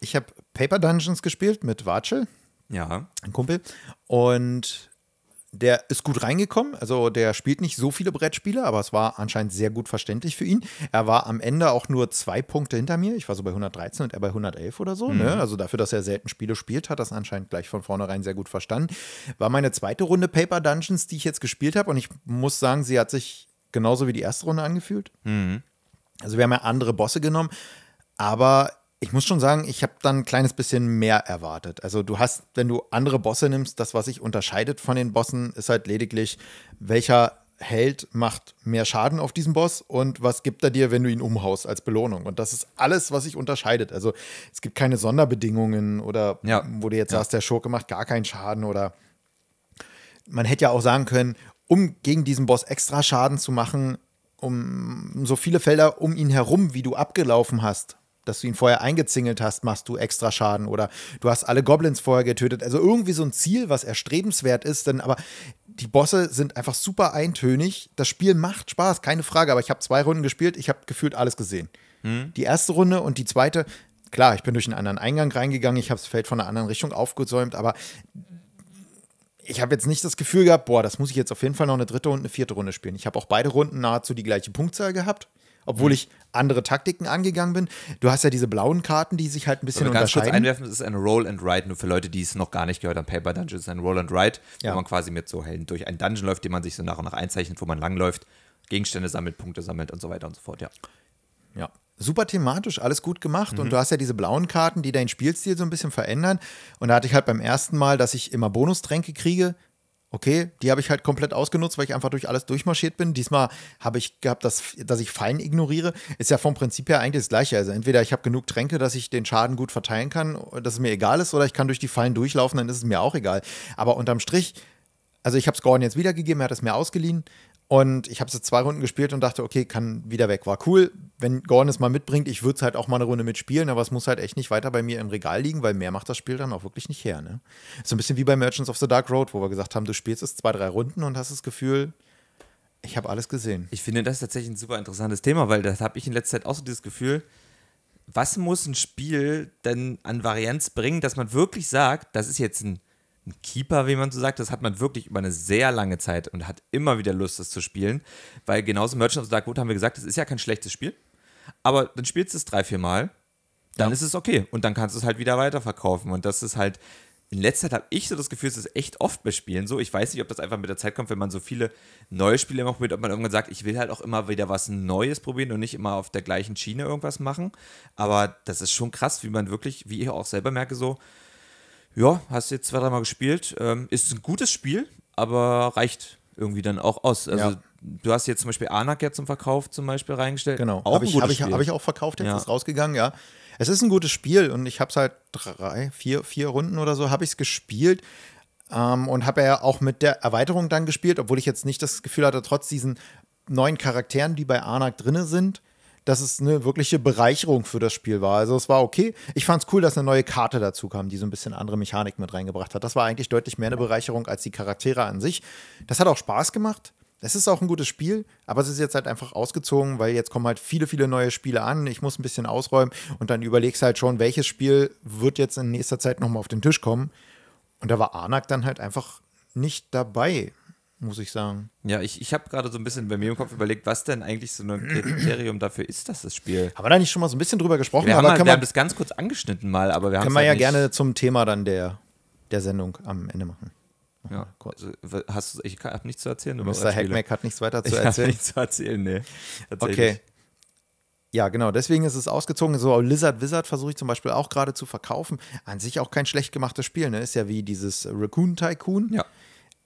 Ich habe Paper Dungeons gespielt mit Watschel. Ja. Ein Kumpel. Und der ist gut reingekommen, also der spielt nicht so viele Brettspiele, aber es war anscheinend sehr gut verständlich für ihn. Er war am Ende auch nur zwei Punkte hinter mir. Ich war so bei 113 und er bei 111 oder so. Ne? Mhm. Ne? Also dafür, dass er selten Spiele spielt, hat das anscheinend gleich von vornherein sehr gut verstanden. War meine zweite Runde Paper Dungeons, die ich jetzt gespielt habe und ich muss sagen, sie hat sich genauso wie die erste Runde angefühlt. Mhm. Also wir haben ja andere Bosse genommen, aber ich muss schon sagen, ich habe dann ein kleines bisschen mehr erwartet. Also du hast, wenn du andere Bosse nimmst, das, was sich unterscheidet von den Bossen, ist halt lediglich, welcher Held macht mehr Schaden auf diesen Boss und was gibt er dir, wenn du ihn umhaust als Belohnung. Und das ist alles, was sich unterscheidet. Also es gibt keine Sonderbedingungen oder ja. wo du jetzt ja. sagst, der Schurke macht gar keinen Schaden oder man hätte ja auch sagen können, um gegen diesen Boss extra Schaden zu machen, um so viele Felder um ihn herum, wie du abgelaufen hast, dass du ihn vorher eingezingelt hast, machst du extra Schaden oder du hast alle Goblins vorher getötet. Also irgendwie so ein Ziel, was erstrebenswert ist, denn aber die Bosse sind einfach super eintönig. Das Spiel macht Spaß, keine Frage, aber ich habe zwei Runden gespielt, ich habe gefühlt alles gesehen. Hm. Die erste Runde und die zweite, klar, ich bin durch einen anderen Eingang reingegangen, ich habe das Feld von einer anderen Richtung aufgesäumt, aber ich habe jetzt nicht das Gefühl gehabt, boah, das muss ich jetzt auf jeden Fall noch eine dritte und eine vierte Runde spielen. Ich habe auch beide Runden nahezu die gleiche Punktzahl gehabt obwohl hm. ich andere Taktiken angegangen bin. Du hast ja diese blauen Karten, die sich halt ein bisschen ganz unterscheiden. Ganz kurz einwerfen, das ist ein Roll and Ride, nur für Leute, die es noch gar nicht gehört haben. Paper Dungeon ist ein Roll and Ride, ja. wo man quasi mit so Helden durch einen Dungeon läuft, den man sich so nach und nach einzeichnet, wo man langläuft, Gegenstände sammelt, Punkte sammelt und so weiter und so fort, ja. Ja. Super thematisch, alles gut gemacht. Mhm. Und du hast ja diese blauen Karten, die deinen Spielstil so ein bisschen verändern. Und da hatte ich halt beim ersten Mal, dass ich immer Bonustränke kriege, okay, die habe ich halt komplett ausgenutzt, weil ich einfach durch alles durchmarschiert bin. Diesmal habe ich gehabt, dass, dass ich Fallen ignoriere. Ist ja vom Prinzip her eigentlich das Gleiche. Also entweder ich habe genug Tränke, dass ich den Schaden gut verteilen kann, dass es mir egal ist, oder ich kann durch die Fallen durchlaufen, dann ist es mir auch egal. Aber unterm Strich, also ich habe es Gordon jetzt wiedergegeben, er hat es mir ausgeliehen. Und ich habe so zwei Runden gespielt und dachte, okay, kann wieder weg. War cool. Wenn Gordon es mal mitbringt, ich würde es halt auch mal eine Runde mitspielen, aber es muss halt echt nicht weiter bei mir im Regal liegen, weil mehr macht das Spiel dann auch wirklich nicht her. Ne? So ein bisschen wie bei Merchants of the Dark Road, wo wir gesagt haben, du spielst es zwei, drei Runden und hast das Gefühl, ich habe alles gesehen. Ich finde das tatsächlich ein super interessantes Thema, weil das habe ich in letzter Zeit auch so dieses Gefühl, was muss ein Spiel denn an Varianz bringen, dass man wirklich sagt, das ist jetzt ein ein Keeper, wie man so sagt. Das hat man wirklich über eine sehr lange Zeit und hat immer wieder Lust, das zu spielen. Weil genauso Merchant of the Dark Wood haben wir gesagt, das ist ja kein schlechtes Spiel. Aber dann spielst du es drei, vier Mal, dann ja. ist es okay. Und dann kannst du es halt wieder weiterverkaufen. Und das ist halt, in letzter Zeit habe ich so das Gefühl, es ist echt oft bei Spielen so. Ich weiß nicht, ob das einfach mit der Zeit kommt, wenn man so viele neue Spiele immer probiert, ob man irgendwann sagt, ich will halt auch immer wieder was Neues probieren und nicht immer auf der gleichen Schiene irgendwas machen. Aber das ist schon krass, wie man wirklich, wie ich auch selber merke, so, ja, hast jetzt zwei, dreimal gespielt. Ähm, ist ein gutes Spiel, aber reicht irgendwie dann auch aus. Also ja. du hast jetzt zum Beispiel Anak ja zum Verkauf zum Beispiel reingestellt. Genau. Habe ich, hab ich, hab ich auch verkauft, jetzt ja. ist rausgegangen, ja. Es ist ein gutes Spiel und ich habe es halt drei, vier, vier Runden oder so, habe ich es gespielt. Ähm, und habe ja auch mit der Erweiterung dann gespielt, obwohl ich jetzt nicht das Gefühl hatte, trotz diesen neuen Charakteren, die bei Anak drinne sind, dass es eine wirkliche Bereicherung für das Spiel war. Also es war okay. Ich fand es cool, dass eine neue Karte dazu kam, die so ein bisschen andere Mechanik mit reingebracht hat. Das war eigentlich deutlich mehr eine Bereicherung als die Charaktere an sich. Das hat auch Spaß gemacht. Es ist auch ein gutes Spiel, aber es ist jetzt halt einfach ausgezogen, weil jetzt kommen halt viele, viele neue Spiele an. Ich muss ein bisschen ausräumen und dann überlegst halt schon, welches Spiel wird jetzt in nächster Zeit nochmal auf den Tisch kommen. Und da war Anak dann halt einfach nicht dabei muss ich sagen. Ja, ich, ich habe gerade so ein bisschen bei mir im Kopf überlegt, was denn eigentlich so ein Kriterium dafür ist, dass das Spiel. Haben wir da nicht schon mal so ein bisschen drüber gesprochen? Wir haben, aber halt, wir haben das ganz kurz angeschnitten mal, aber wir haben. Können wir halt ja gerne zum Thema dann der, der Sendung am Ende machen. Ja, also, hast, du, ich habe nichts zu erzählen. Mr. Hackmack hat nichts weiter zu erzählen. [LAUGHS] ich erzählen. nichts zu erzählen, nee. Okay. Ja, genau. Deswegen ist es ausgezogen. So Lizard Wizard versuche ich zum Beispiel auch gerade zu verkaufen. An sich auch kein schlecht gemachtes Spiel. Ne? Ist ja wie dieses Raccoon Tycoon. Ja.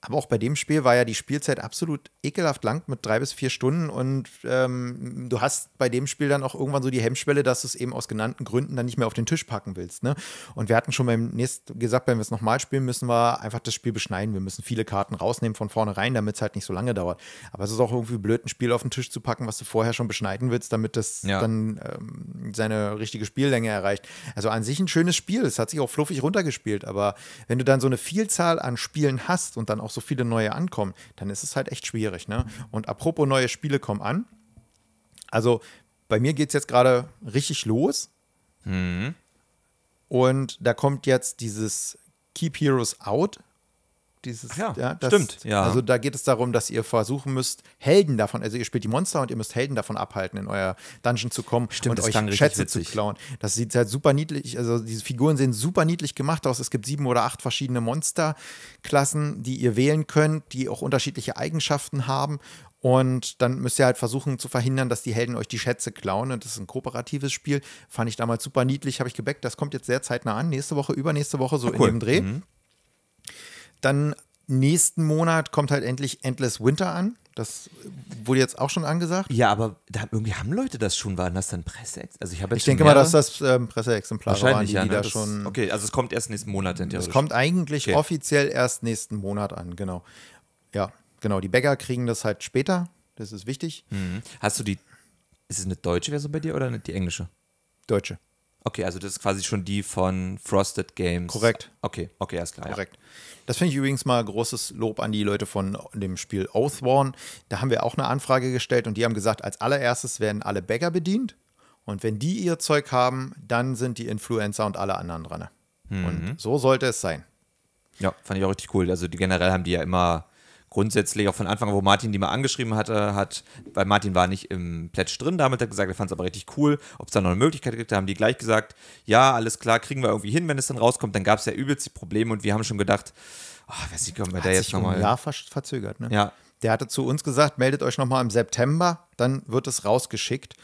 Aber auch bei dem Spiel war ja die Spielzeit absolut ekelhaft lang mit drei bis vier Stunden und ähm, du hast bei dem Spiel dann auch irgendwann so die Hemmschwelle, dass du es eben aus genannten Gründen dann nicht mehr auf den Tisch packen willst. Ne? Und wir hatten schon beim nächsten gesagt, wenn wir es nochmal spielen, müssen wir einfach das Spiel beschneiden. Wir müssen viele Karten rausnehmen von vornherein, damit es halt nicht so lange dauert. Aber es ist auch irgendwie blöd, ein Spiel auf den Tisch zu packen, was du vorher schon beschneiden willst, damit das ja. dann ähm, seine richtige Spiellänge erreicht. Also an sich ein schönes Spiel. Es hat sich auch fluffig runtergespielt, aber wenn du dann so eine Vielzahl an Spielen hast und dann auch so viele neue ankommen, dann ist es halt echt schwierig. Ne? Und apropos neue Spiele kommen an. Also bei mir geht es jetzt gerade richtig los. Mhm. Und da kommt jetzt dieses Keep Heroes Out dieses, ja, ja das, stimmt. Ja. Also da geht es darum, dass ihr versuchen müsst, Helden davon, also ihr spielt die Monster und ihr müsst Helden davon abhalten, in euer Dungeon zu kommen stimmt, und euch Schätze zu klauen. Das sieht halt super niedlich, also diese Figuren sehen super niedlich gemacht aus. Es gibt sieben oder acht verschiedene Monsterklassen, die ihr wählen könnt, die auch unterschiedliche Eigenschaften haben. Und dann müsst ihr halt versuchen zu verhindern, dass die Helden euch die Schätze klauen. Und das ist ein kooperatives Spiel. Fand ich damals super niedlich, habe ich gebackt. Das kommt jetzt sehr zeitnah an. Nächste Woche, übernächste Woche, so cool. in dem Dreh. Mhm. Dann nächsten Monat kommt halt endlich Endless Winter an. Das wurde jetzt auch schon angesagt. Ja, aber da, irgendwie haben Leute das schon. Waren das dann Presseex? Also ich, ich denke mal, dass das ähm, Presseexemplare waren, die, ja, ne? die da das, schon. Okay, also es kommt erst nächsten Monat hin. Es kommt eigentlich okay. offiziell erst nächsten Monat an, genau. Ja, genau. Die Bäcker kriegen das halt später. Das ist wichtig. Mhm. Hast du die. Ist es eine deutsche Version bei dir oder eine, die englische? Deutsche. Okay, also das ist quasi schon die von Frosted Games. Korrekt. Okay, okay, alles klar. Korrekt. Ja. Das finde ich übrigens mal großes Lob an die Leute von dem Spiel Oathborn. Da haben wir auch eine Anfrage gestellt und die haben gesagt, als allererstes werden alle Bäcker bedient und wenn die ihr Zeug haben, dann sind die Influencer und alle anderen dran. Mhm. Und so sollte es sein. Ja, fand ich auch richtig cool. Also die generell haben die ja immer grundsätzlich auch von Anfang an, wo Martin die mal angeschrieben hatte, hat, weil Martin war nicht im Pledge drin damit, hat halt gesagt, er fand es aber richtig cool, ob es da noch eine Möglichkeit gibt, da haben die gleich gesagt, ja, alles klar, kriegen wir irgendwie hin, wenn es dann rauskommt, dann gab es ja übelst die Probleme und wir haben schon gedacht, oh, weiß nicht, können wir da jetzt nochmal. Um ein Jahr verzögert, ne? Ja. Der hatte zu uns gesagt, meldet euch nochmal im September, dann wird es rausgeschickt.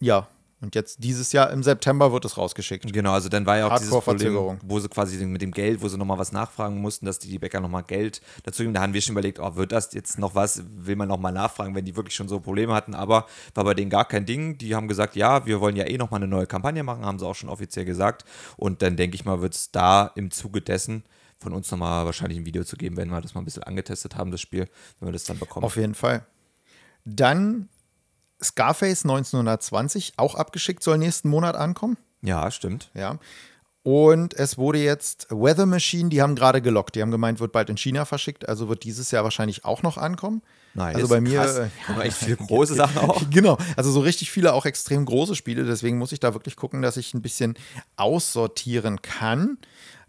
Ja, und jetzt dieses Jahr im September wird es rausgeschickt. Genau, also dann war ja auch dieses Problem, wo sie quasi mit dem Geld, wo sie nochmal was nachfragen mussten, dass die, die Bäcker nochmal Geld dazu geben. Da haben wir schon überlegt, oh, wird das jetzt noch was? Will man nochmal nachfragen, wenn die wirklich schon so Probleme hatten? Aber war bei denen gar kein Ding. Die haben gesagt, ja, wir wollen ja eh nochmal eine neue Kampagne machen, haben sie auch schon offiziell gesagt. Und dann denke ich mal, wird es da im Zuge dessen von uns nochmal wahrscheinlich ein Video zu geben, wenn wir das mal ein bisschen angetestet haben, das Spiel, wenn wir das dann bekommen. Auf jeden Fall. Dann Scarface 1920, auch abgeschickt, soll nächsten Monat ankommen. Ja, stimmt. Ja. Und es wurde jetzt Weather Machine, die haben gerade gelockt. Die haben gemeint, wird bald in China verschickt, also wird dieses Jahr wahrscheinlich auch noch ankommen. Nein, also bei mir. Krass. Äh, Aber echt viele große Sachen [LAUGHS] auch. genau, also so richtig viele auch extrem große Spiele. Deswegen muss ich da wirklich gucken, dass ich ein bisschen aussortieren kann.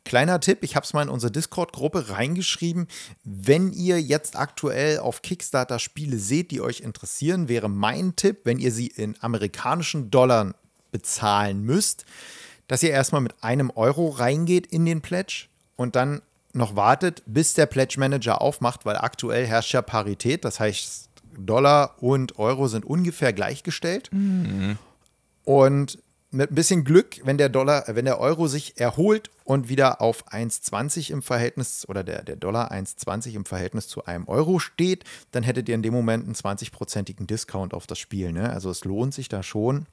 Kleiner Tipp, ich habe es mal in unsere Discord-Gruppe reingeschrieben. Wenn ihr jetzt aktuell auf Kickstarter Spiele seht, die euch interessieren, wäre mein Tipp, wenn ihr sie in amerikanischen Dollar bezahlen müsst, dass ihr erstmal mit einem Euro reingeht in den Pledge und dann noch wartet, bis der Pledge Manager aufmacht, weil aktuell herrscht ja Parität, das heißt Dollar und Euro sind ungefähr gleichgestellt. Mhm. Und mit ein bisschen Glück, wenn der Dollar, äh, wenn der Euro sich erholt und wieder auf 1,20 im Verhältnis oder der, der Dollar 1,20 im Verhältnis zu einem Euro steht, dann hättet ihr in dem Moment einen 20-prozentigen Discount auf das Spiel. Ne? Also es lohnt sich da schon.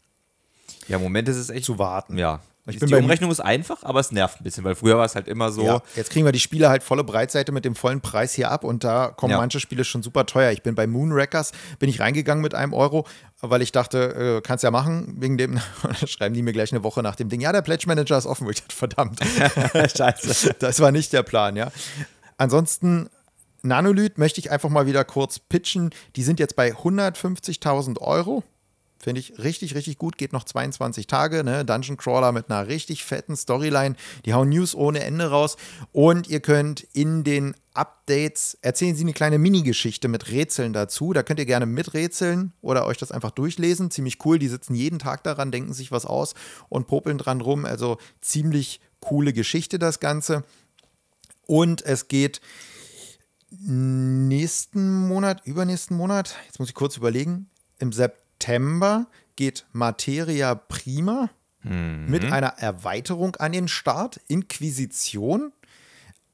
Ja, im Moment ist es echt zu warten. Ja, ich bin die Umrechnung ist einfach, aber es nervt ein bisschen, weil früher war es halt immer so. Ja, jetzt kriegen wir die Spiele halt volle Breitseite mit dem vollen Preis hier ab und da kommen ja. manche Spiele schon super teuer. Ich bin bei Moonwreckers, bin ich reingegangen mit einem Euro, weil ich dachte, äh, kannst ja machen, wegen dem, [LAUGHS] schreiben die mir gleich eine Woche nach dem Ding, ja, der Pledge Manager ist offen. [LAUGHS] ich dachte, verdammt. [LAUGHS] Scheiße. Das war nicht der Plan, ja. Ansonsten Nanolith möchte ich einfach mal wieder kurz pitchen. Die sind jetzt bei 150.000 Euro. Finde ich richtig, richtig gut. Geht noch 22 Tage. Ne? Dungeon Crawler mit einer richtig fetten Storyline. Die hauen News ohne Ende raus. Und ihr könnt in den Updates erzählen sie eine kleine Mini-Geschichte mit Rätseln dazu. Da könnt ihr gerne miträtseln oder euch das einfach durchlesen. Ziemlich cool. Die sitzen jeden Tag daran, denken sich was aus und popeln dran rum. Also ziemlich coole Geschichte das Ganze. Und es geht nächsten Monat, übernächsten Monat, jetzt muss ich kurz überlegen, im September. September geht Materia Prima mhm. mit einer Erweiterung an den Start, Inquisition.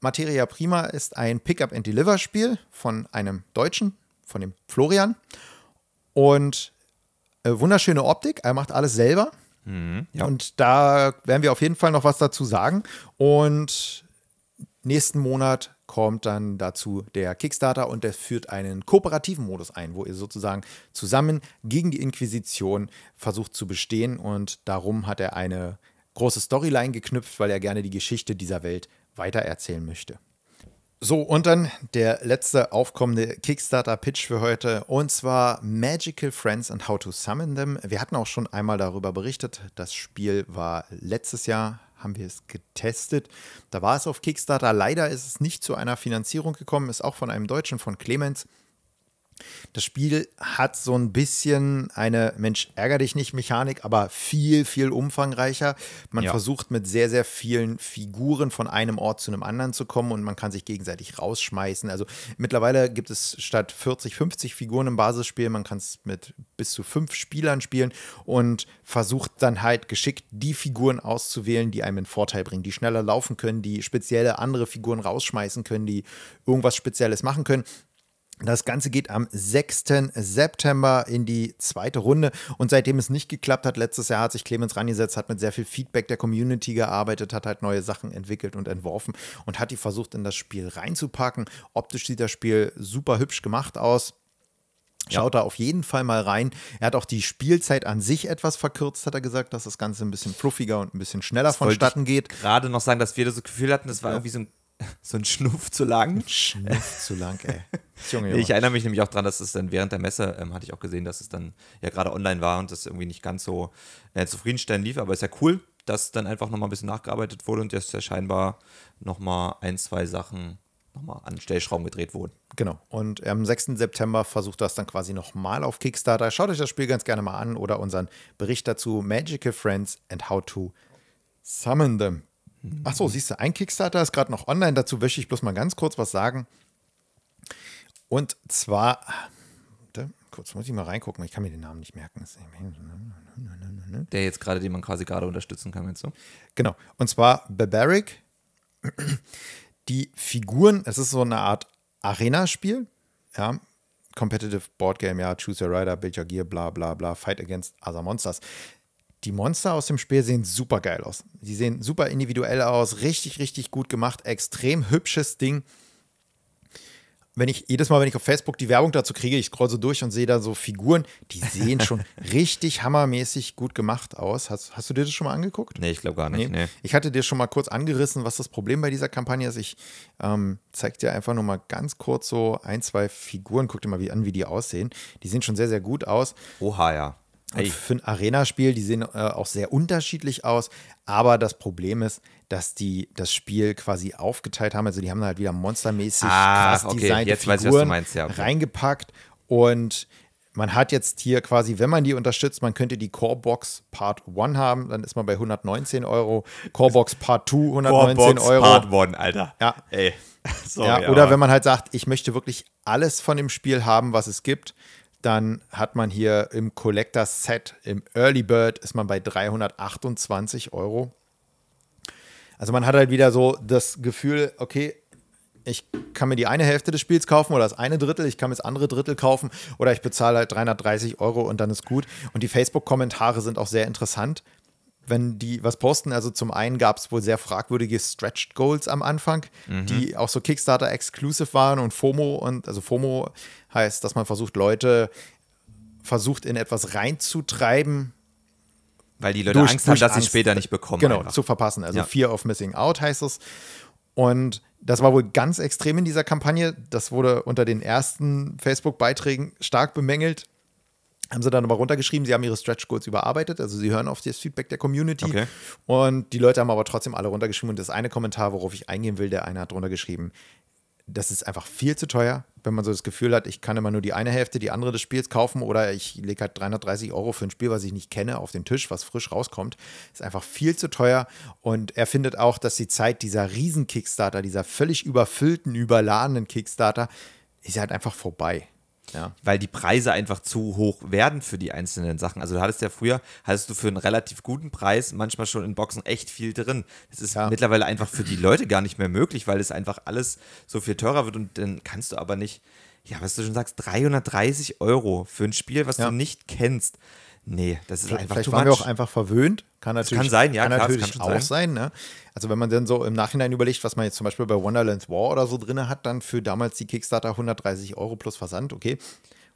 Materia Prima ist ein Pick-up-and-Deliver-Spiel von einem Deutschen, von dem Florian. Und äh, wunderschöne Optik, er macht alles selber. Mhm, ja. Und da werden wir auf jeden Fall noch was dazu sagen. Und nächsten Monat kommt dann dazu der Kickstarter und der führt einen kooperativen Modus ein, wo ihr sozusagen zusammen gegen die Inquisition versucht zu bestehen und darum hat er eine große Storyline geknüpft, weil er gerne die Geschichte dieser Welt weitererzählen möchte. So, und dann der letzte aufkommende Kickstarter-Pitch für heute, und zwar Magical Friends and How to Summon Them. Wir hatten auch schon einmal darüber berichtet. Das Spiel war letztes Jahr haben wir es getestet. Da war es auf Kickstarter. Leider ist es nicht zu einer Finanzierung gekommen, ist auch von einem Deutschen, von Clemens. Das Spiel hat so ein bisschen eine Mensch, ärger dich nicht Mechanik, aber viel, viel umfangreicher. Man ja. versucht mit sehr, sehr vielen Figuren von einem Ort zu einem anderen zu kommen und man kann sich gegenseitig rausschmeißen. Also mittlerweile gibt es statt 40, 50 Figuren im Basisspiel, man kann es mit bis zu fünf Spielern spielen und versucht dann halt geschickt die Figuren auszuwählen, die einem einen Vorteil bringen, die schneller laufen können, die spezielle andere Figuren rausschmeißen können, die irgendwas Spezielles machen können. Das Ganze geht am 6. September in die zweite Runde. Und seitdem es nicht geklappt hat, letztes Jahr hat sich Clemens rangesetzt, hat mit sehr viel Feedback der Community gearbeitet, hat halt neue Sachen entwickelt und entworfen und hat die versucht, in das Spiel reinzupacken. Optisch sieht das Spiel super hübsch gemacht aus. Schaut ja. da auf jeden Fall mal rein. Er hat auch die Spielzeit an sich etwas verkürzt, hat er gesagt, dass das Ganze ein bisschen fluffiger und ein bisschen schneller das vonstatten geht. Gerade noch sagen, dass wir das Gefühl hatten, das war ja. irgendwie so ein [LAUGHS] so ein Schnuff zu lang. Schnuff zu lang, ey. [LAUGHS] Junge, Junge. Ich erinnere mich nämlich auch daran, dass es dann während der Messe, ähm, hatte ich auch gesehen, dass es dann ja gerade online war und das irgendwie nicht ganz so äh, zufriedenstellend lief, aber ist ja cool, dass dann einfach nochmal ein bisschen nachgearbeitet wurde und jetzt ja scheinbar nochmal ein, zwei Sachen nochmal an Stellschrauben gedreht wurden. Genau. Und am 6. September versucht das dann quasi nochmal auf Kickstarter. Schaut euch das Spiel ganz gerne mal an oder unseren Bericht dazu Magical Friends and How to Summon Them. Ach so, siehst du, ein Kickstarter ist gerade noch online. Dazu möchte ich bloß mal ganz kurz was sagen. Und zwar, kurz, muss ich mal reingucken. Ich kann mir den Namen nicht merken. Der jetzt gerade, den man quasi gerade unterstützen kann, jetzt so. Genau. Und zwar Barbaric. Die Figuren, es ist so eine Art Arena-Spiel. Ja. Competitive Board Game, ja, Choose Your Rider, Build Your Gear, bla bla bla, Fight Against Other Monsters die Monster aus dem Spiel sehen super geil aus. Die sehen super individuell aus, richtig, richtig gut gemacht, extrem hübsches Ding. Wenn ich jedes Mal, wenn ich auf Facebook die Werbung dazu kriege, ich scroll so durch und sehe da so Figuren, die sehen schon [LAUGHS] richtig hammermäßig gut gemacht aus. Hast, hast du dir das schon mal angeguckt? Nee, ich glaube gar nicht. Nee. Nee. Ich hatte dir schon mal kurz angerissen, was das Problem bei dieser Kampagne ist. Ich ähm, zeig dir einfach nur mal ganz kurz so ein, zwei Figuren. Guck dir mal wie, an, wie die aussehen. Die sehen schon sehr, sehr gut aus. Oha, ja. Hey. Für ein Arena-Spiel, die sehen äh, auch sehr unterschiedlich aus. Aber das Problem ist, dass die das Spiel quasi aufgeteilt haben. Also die haben halt wieder monstermäßig ah, krass okay. designte jetzt Figuren weiß ich, was du meinst, ja. reingepackt. Und man hat jetzt hier quasi, wenn man die unterstützt, man könnte die Core Box Part 1 haben, dann ist man bei 119 Euro. Core Box Part 2 119 Core Euro. Part 1, Alter. Ja. Ey. [LAUGHS] Sorry, ja, oder wenn man halt sagt, ich möchte wirklich alles von dem Spiel haben, was es gibt, dann hat man hier im Collector Set, im Early Bird, ist man bei 328 Euro. Also man hat halt wieder so das Gefühl, okay, ich kann mir die eine Hälfte des Spiels kaufen oder das eine Drittel, ich kann mir das andere Drittel kaufen oder ich bezahle halt 330 Euro und dann ist gut. Und die Facebook-Kommentare sind auch sehr interessant wenn die was posten, also zum einen gab es wohl sehr fragwürdige Stretched Goals am Anfang, mhm. die auch so Kickstarter exclusive waren und FOMO und also FOMO heißt, dass man versucht Leute versucht in etwas reinzutreiben, weil die Leute durch, Angst haben, dass sie es später nicht bekommen. Genau, einfach. zu verpassen. Also ja. Fear of Missing Out heißt es. Und das war wohl ganz extrem in dieser Kampagne. Das wurde unter den ersten Facebook-Beiträgen stark bemängelt haben sie dann aber runtergeschrieben, sie haben ihre Stretch Goals überarbeitet, also sie hören auf das Feedback der Community okay. und die Leute haben aber trotzdem alle runtergeschrieben und das eine Kommentar, worauf ich eingehen will, der eine hat runtergeschrieben, das ist einfach viel zu teuer, wenn man so das Gefühl hat, ich kann immer nur die eine Hälfte, die andere des Spiels kaufen oder ich lege halt 330 Euro für ein Spiel, was ich nicht kenne, auf den Tisch, was frisch rauskommt. Ist einfach viel zu teuer und er findet auch, dass die Zeit dieser riesen Kickstarter, dieser völlig überfüllten, überladenen Kickstarter, ist halt einfach vorbei ja. weil die Preise einfach zu hoch werden für die einzelnen Sachen. Also du hattest ja früher, hattest du für einen relativ guten Preis manchmal schon in Boxen echt viel drin. Das ist ja. mittlerweile einfach für die Leute gar nicht mehr möglich, weil es einfach alles so viel teurer wird und dann kannst du aber nicht, ja, was du schon sagst, 330 Euro für ein Spiel, was ja. du nicht kennst nee, das ist einfach Vielleicht waren much. wir auch einfach verwöhnt. Kann natürlich, kann sein, ja, kann klar, natürlich kann auch sein. sein ne? Also wenn man dann so im Nachhinein überlegt, was man jetzt zum Beispiel bei Wonderland War oder so drin hat, dann für damals die Kickstarter 130 Euro plus Versand, okay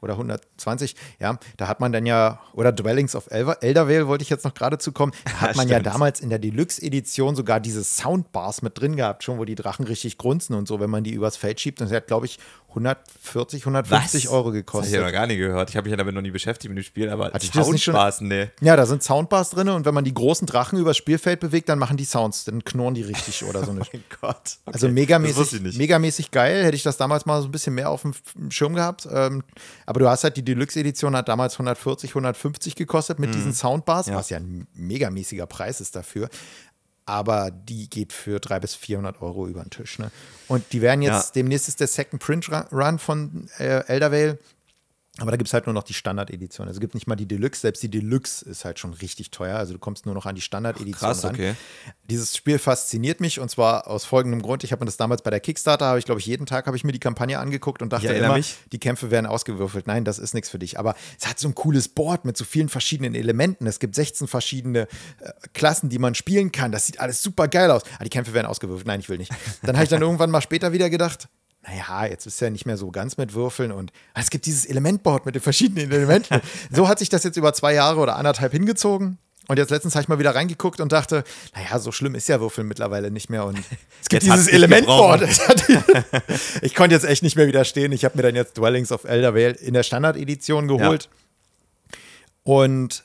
oder 120, ja, da hat man dann ja, oder Dwellings of Eldervale wollte ich jetzt noch gerade zukommen, kommen, da [LAUGHS] hat ja, man ja damals in der Deluxe-Edition sogar diese Soundbars mit drin gehabt, schon wo die Drachen richtig grunzen und so, wenn man die übers Feld schiebt. Und sie hat, glaube ich, 140, 150 Was? Euro gekostet. Das habe ich ja noch gar nicht gehört. Ich habe mich ja damit noch nie beschäftigt mit dem Spiel, aber Hatte Soundbars, ne. Ja, da sind Soundbars drin und wenn man die großen Drachen übers Spielfeld bewegt, dann machen die Sounds, dann knurren die richtig oder so. [LAUGHS] oh mein Gott. Also okay. Also megamäßig, megamäßig geil. Hätte ich das damals mal so ein bisschen mehr auf dem Schirm gehabt. Ähm, aber du hast halt die Deluxe-Edition, hat damals 140, 150 gekostet mit mhm. diesen Soundbars, ja. was ja ein megamäßiger Preis ist dafür aber die geht für 300 bis 400 Euro über den Tisch. Ne? Und die werden jetzt, ja. demnächst ist der Second Print Run von äh, Eldervale, aber da gibt es halt nur noch die Standard-Edition. Also es gibt nicht mal die Deluxe. Selbst die Deluxe ist halt schon richtig teuer. Also du kommst nur noch an die Standard-Edition Krass, ran. okay. Dieses Spiel fasziniert mich und zwar aus folgendem Grund. Ich habe mir das damals bei der Kickstarter, habe ich glaube ich jeden Tag, habe ich mir die Kampagne angeguckt und dachte immer, mich. die Kämpfe werden ausgewürfelt. Nein, das ist nichts für dich. Aber es hat so ein cooles Board mit so vielen verschiedenen Elementen. Es gibt 16 verschiedene äh, Klassen, die man spielen kann. Das sieht alles super geil aus. Aber ah, die Kämpfe werden ausgewürfelt. Nein, ich will nicht. Dann habe ich dann [LAUGHS] irgendwann mal später wieder gedacht, naja, jetzt ist ja nicht mehr so ganz mit Würfeln und ah, es gibt dieses Elementboard mit den verschiedenen Elementen. [LAUGHS] so hat sich das jetzt über zwei Jahre oder anderthalb hingezogen. Und jetzt letztens habe ich mal wieder reingeguckt und dachte, naja, so schlimm ist ja Würfeln mittlerweile nicht mehr. Und [LAUGHS] es gibt dieses Elementboard. [LAUGHS] ich konnte jetzt echt nicht mehr widerstehen. Ich habe mir dann jetzt Dwellings of Elder Vale in der Standard-Edition geholt. Ja. Und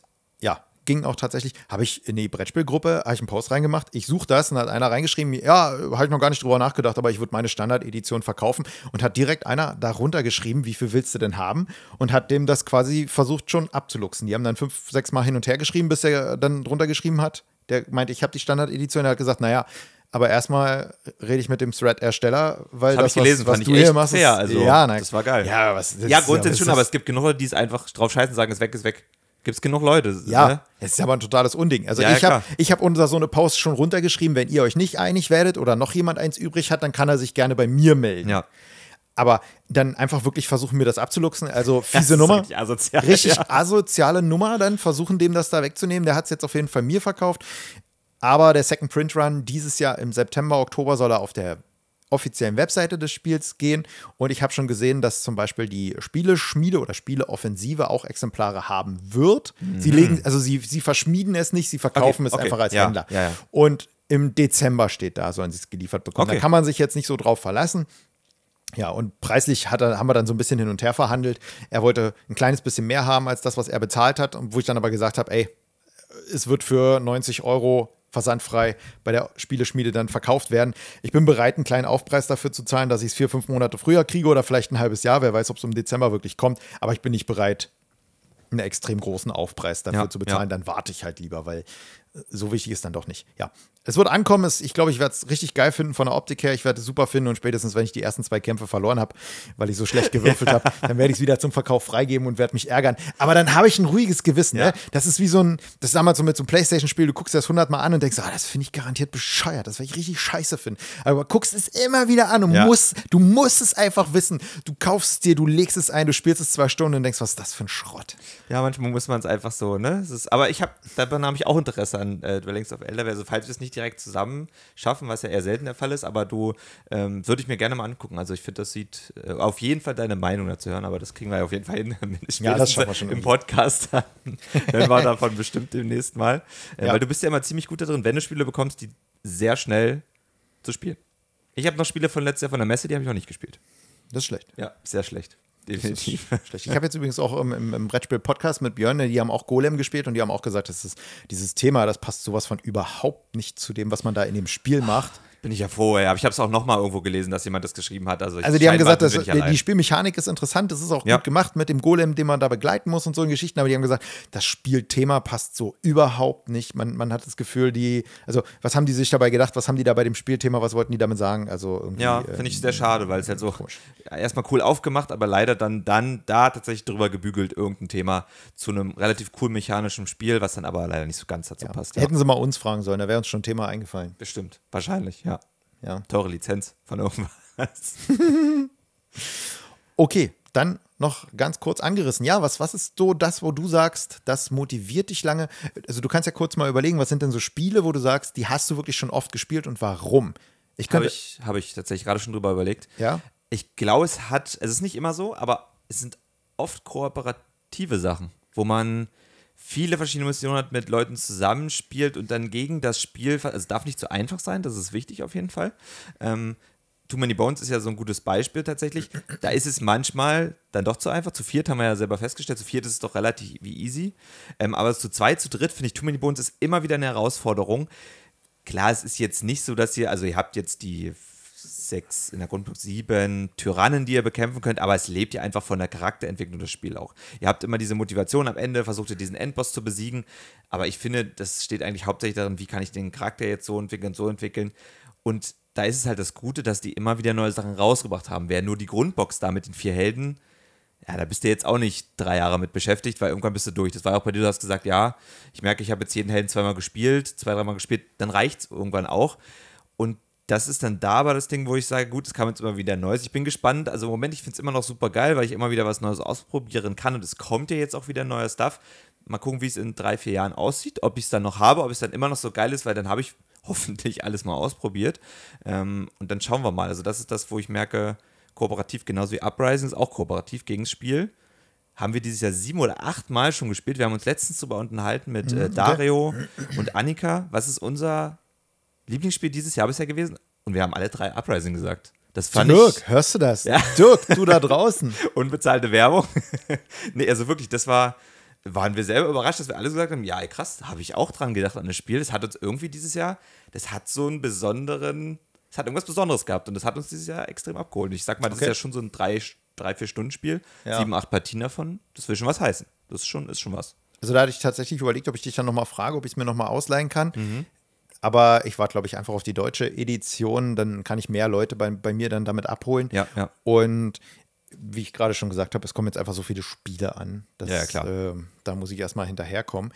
ging auch tatsächlich, habe ich in die Brettspielgruppe, habe ich einen Post reingemacht, ich suche das und hat einer reingeschrieben, ja, habe ich noch gar nicht drüber nachgedacht, aber ich würde meine Standard-Edition verkaufen und hat direkt einer darunter geschrieben, wie viel willst du denn haben und hat dem das quasi versucht schon abzuluxen. Die haben dann fünf, sechs Mal hin und her geschrieben, bis er dann drunter geschrieben hat. Der meinte, ich habe die Standard-Edition, er hat gesagt, naja, aber erstmal rede ich mit dem Thread-Ersteller, weil das, das was, gelesen, was, was du hier machst, fair, also, ja, nein, das war geil. Ja, was, das, ja grundsätzlich schon, aber es gibt genug Leute, die es einfach drauf scheißen sagen, es weg ist weg. Gibt es genug Leute? Ja, ne? es ist aber ein totales Unding. Also ja, ich ja, habe hab unter so eine Post schon runtergeschrieben, wenn ihr euch nicht einig werdet oder noch jemand eins übrig hat, dann kann er sich gerne bei mir melden. Ja. Aber dann einfach wirklich versuchen, mir das abzuluxen. Also fiese Nummer. Richtig, asozial, richtig ja. asoziale Nummer, dann versuchen, dem das da wegzunehmen. Der hat es jetzt auf jeden Fall mir verkauft. Aber der Second Print Run dieses Jahr im September, Oktober soll er auf der offiziellen Webseite des Spiels gehen. Und ich habe schon gesehen, dass zum Beispiel die Spieleschmiede oder Spieleoffensive auch Exemplare haben wird. Mhm. Sie legen, also sie, sie verschmieden es nicht, sie verkaufen okay, es okay, einfach als ja, Händler. Ja, ja. Und im Dezember steht da, sollen sie es geliefert bekommen. Okay. Da kann man sich jetzt nicht so drauf verlassen. Ja, und preislich hat er, haben wir dann so ein bisschen hin und her verhandelt. Er wollte ein kleines bisschen mehr haben als das, was er bezahlt hat, wo ich dann aber gesagt habe, ey, es wird für 90 Euro versandfrei bei der Spieleschmiede dann verkauft werden. Ich bin bereit, einen kleinen Aufpreis dafür zu zahlen, dass ich es vier, fünf Monate früher kriege oder vielleicht ein halbes Jahr. Wer weiß, ob es im Dezember wirklich kommt. Aber ich bin nicht bereit, einen extrem großen Aufpreis dafür ja, zu bezahlen. Ja. Dann warte ich halt lieber, weil so wichtig ist dann doch nicht. Ja, es wird ankommen. Es, ich glaube, ich werde es richtig geil finden von der Optik her. Ich werde es super finden und spätestens, wenn ich die ersten zwei Kämpfe verloren habe, weil ich so schlecht gewürfelt habe, [LAUGHS] dann werde ich es wieder zum Verkauf freigeben und werde mich ärgern. Aber dann habe ich ein ruhiges Gewissen. Ne? Ja. Ne? Das ist wie so ein, das ist damals so mit so einem Playstation-Spiel. Du guckst das 100 Mal an und denkst, ah, das finde ich garantiert bescheuert. Das werde ich richtig scheiße finden. Aber guckst es immer wieder an und ja. musst, du musst es einfach wissen. Du kaufst dir, du legst es ein, du spielst es zwei Stunden und denkst, was ist das für ein Schrott? Ja, manchmal muss man es einfach so, ne? Ist, aber ich habe, da habe ich auch Interesse an äh, Dwellings of Elder wäre. Also falls wir es nicht direkt zusammen schaffen, was ja eher selten der Fall ist, aber du ähm, würde ich mir gerne mal angucken. Also ich finde, das sieht äh, auf jeden Fall deine Meinung dazu hören, aber das kriegen wir ja auf jeden Fall hin. [LAUGHS] ja, das schaffen wir schon. Im Podcast hören wir davon [LAUGHS] bestimmt demnächst mal. Äh, ja. Weil du bist ja immer ziemlich gut darin, wenn du Spiele bekommst, die sehr schnell zu spielen. Ich habe noch Spiele von letztes Jahr von der Messe, die habe ich noch nicht gespielt. Das ist schlecht. Ja, sehr schlecht. Definitiv. [LAUGHS] Ich habe jetzt übrigens auch im, im Brettspiel-Podcast mit Björn, ne, die haben auch Golem gespielt und die haben auch gesagt, das ist, dieses Thema, das passt sowas von überhaupt nicht zu dem, was man da in dem Spiel macht. Bin ich ja froh, ey. Aber ich habe es auch nochmal irgendwo gelesen, dass jemand das geschrieben hat. Also, also die haben gesagt, dass, die Spielmechanik ist interessant, das ist auch ja. gut gemacht mit dem Golem, den man da begleiten muss und so in Geschichten. Aber die haben gesagt, das Spielthema passt so überhaupt nicht. Man, man hat das Gefühl, die, also was haben die sich dabei gedacht, was haben die da bei dem Spielthema, was wollten die damit sagen? Also ja, finde ich sehr ähm, schade, weil es halt so komisch. erstmal cool aufgemacht, aber leider dann, dann da tatsächlich drüber gebügelt, irgendein Thema zu einem relativ cool mechanischen Spiel, was dann aber leider nicht so ganz dazu ja. passt. Ja. Hätten sie mal uns fragen sollen, da wäre uns schon ein Thema eingefallen. Bestimmt, wahrscheinlich, ja. Ja. Teure Lizenz von irgendwas. [LAUGHS] okay, dann noch ganz kurz angerissen. Ja, was, was ist so das, wo du sagst, das motiviert dich lange? Also du kannst ja kurz mal überlegen, was sind denn so Spiele, wo du sagst, die hast du wirklich schon oft gespielt und warum? Ich habe ich, hab ich tatsächlich gerade schon drüber überlegt. Ja. Ich glaube, es hat, es ist nicht immer so, aber es sind oft kooperative Sachen, wo man viele verschiedene Missionen hat, mit Leuten zusammenspielt und dann gegen das Spiel, also es darf nicht zu einfach sein, das ist wichtig auf jeden Fall. Ähm, Too Many Bones ist ja so ein gutes Beispiel tatsächlich. Da ist es manchmal dann doch zu einfach. Zu viert haben wir ja selber festgestellt, zu viert ist es doch relativ easy. Ähm, aber zu zweit, zu dritt finde ich Too Many Bones ist immer wieder eine Herausforderung. Klar, es ist jetzt nicht so, dass ihr, also ihr habt jetzt die 6, in der Grundbuch 7 Tyrannen, die ihr bekämpfen könnt, aber es lebt ja einfach von der Charakterentwicklung das Spiel auch. Ihr habt immer diese Motivation am Ende, versucht ihr diesen Endboss zu besiegen, aber ich finde, das steht eigentlich hauptsächlich darin, wie kann ich den Charakter jetzt so entwickeln, so entwickeln und da ist es halt das Gute, dass die immer wieder neue Sachen rausgebracht haben. Wer nur die Grundbox da mit den vier Helden, ja, da bist du jetzt auch nicht drei Jahre mit beschäftigt, weil irgendwann bist du durch. Das war auch bei dir, du hast gesagt, ja, ich merke, ich habe jetzt jeden Helden zweimal gespielt, zwei, dreimal gespielt, dann reicht es irgendwann auch das ist dann da aber das Ding, wo ich sage, gut, es kam jetzt immer wieder Neues. Ich bin gespannt. Also im Moment, ich finde es immer noch super geil, weil ich immer wieder was Neues ausprobieren kann und es kommt ja jetzt auch wieder neuer Stuff. Mal gucken, wie es in drei, vier Jahren aussieht, ob ich es dann noch habe, ob es dann immer noch so geil ist, weil dann habe ich [LAUGHS] hoffentlich alles mal ausprobiert. Ähm, und dann schauen wir mal. Also das ist das, wo ich merke, kooperativ, genauso wie Uprising ist auch kooperativ gegen das Spiel. Haben wir dieses Jahr sieben oder acht Mal schon gespielt. Wir haben uns letztens darüber unterhalten mit mhm. äh, Dario und Annika. Was ist unser Lieblingsspiel dieses Jahr bisher gewesen und wir haben alle drei Uprising gesagt. Das fand Dirk, ich, hörst du das? Ja. Dirk, du da draußen. [LAUGHS] Unbezahlte Werbung. [LAUGHS] nee, also wirklich, das war, waren wir selber überrascht, dass wir alle gesagt haben, ja, ey, krass, habe ich auch dran gedacht an das Spiel. Das hat uns irgendwie dieses Jahr, das hat so einen besonderen, es hat irgendwas Besonderes gehabt und das hat uns dieses Jahr extrem abgeholt. Ich sag mal, das okay. ist ja schon so ein drei, drei vier Stunden Spiel, ja. sieben, acht Partien davon. Das will schon was heißen. Das ist schon, ist schon was. Also da hatte ich tatsächlich überlegt, ob ich dich dann nochmal frage, ob ich es mir nochmal ausleihen kann. Mhm. Aber ich warte, glaube ich, einfach auf die deutsche Edition. Dann kann ich mehr Leute bei, bei mir dann damit abholen. Ja, ja. Und wie ich gerade schon gesagt habe, es kommen jetzt einfach so viele Spiele an. Dass, ja, klar. Äh, da muss ich erstmal hinterherkommen.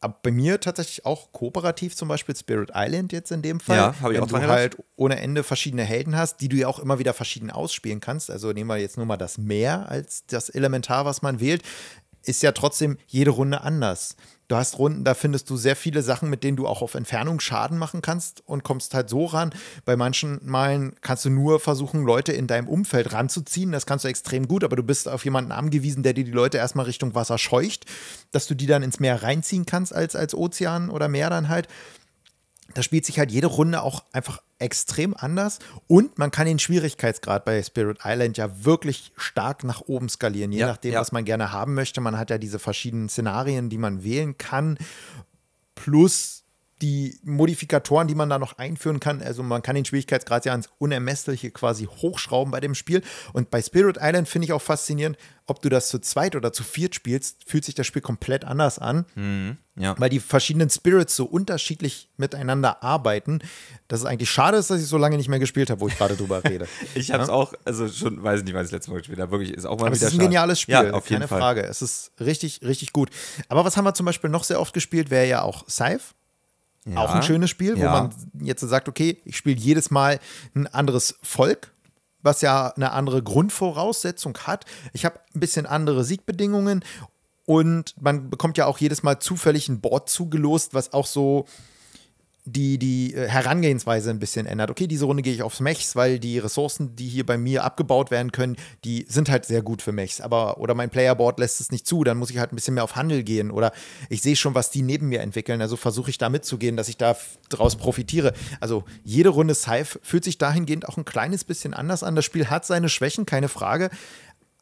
Aber bei mir tatsächlich auch kooperativ, zum Beispiel Spirit Island jetzt in dem Fall. Ja, habe ich Wenn auch dran du halt ohne Ende verschiedene Helden hast, die du ja auch immer wieder verschieden ausspielen kannst. Also nehmen wir jetzt nur mal das Meer als das Elementar, was man wählt ist ja trotzdem jede Runde anders. Du hast Runden, da findest du sehr viele Sachen, mit denen du auch auf Entfernung Schaden machen kannst und kommst halt so ran. Bei manchen Malen kannst du nur versuchen, Leute in deinem Umfeld ranzuziehen. Das kannst du extrem gut, aber du bist auf jemanden angewiesen, der dir die Leute erstmal Richtung Wasser scheucht, dass du die dann ins Meer reinziehen kannst als, als Ozean oder Meer dann halt da spielt sich halt jede Runde auch einfach extrem anders und man kann den Schwierigkeitsgrad bei Spirit Island ja wirklich stark nach oben skalieren, je ja, nachdem, ja. was man gerne haben möchte. Man hat ja diese verschiedenen Szenarien, die man wählen kann, plus die Modifikatoren, die man da noch einführen kann. Also man kann den Schwierigkeitsgrad ja ans Unermessliche quasi hochschrauben bei dem Spiel. Und bei Spirit Island finde ich auch faszinierend, ob du das zu zweit oder zu viert spielst, fühlt sich das Spiel komplett anders an. Mhm, ja. Weil die verschiedenen Spirits so unterschiedlich miteinander arbeiten, dass es eigentlich schade ist, dass ich so lange nicht mehr gespielt habe, wo ich gerade drüber rede. [LAUGHS] ich habe es ja? auch, also schon, weiß ich nicht, wann ich das letzte Mal gespielt habe, wirklich, ist auch mal Aber wieder schade. Es ist ein schade. geniales Spiel, ja, auf keine Fall. Frage. Es ist richtig, richtig gut. Aber was haben wir zum Beispiel noch sehr oft gespielt, wäre ja auch Scythe. Ja. Auch ein schönes Spiel, ja. wo man jetzt sagt, okay, ich spiele jedes Mal ein anderes Volk, was ja eine andere Grundvoraussetzung hat. Ich habe ein bisschen andere Siegbedingungen und man bekommt ja auch jedes Mal zufällig ein Board zugelost, was auch so die, die äh, Herangehensweise ein bisschen ändert. Okay, diese Runde gehe ich aufs Mechs, weil die Ressourcen, die hier bei mir abgebaut werden können, die sind halt sehr gut für Mechs. Aber, oder mein Playerboard lässt es nicht zu, dann muss ich halt ein bisschen mehr auf Handel gehen. Oder ich sehe schon, was die neben mir entwickeln. Also versuche ich da mitzugehen, dass ich da daraus profitiere. Also jede Runde Scythe fühlt sich dahingehend auch ein kleines bisschen anders an. Das Spiel hat seine Schwächen, keine Frage.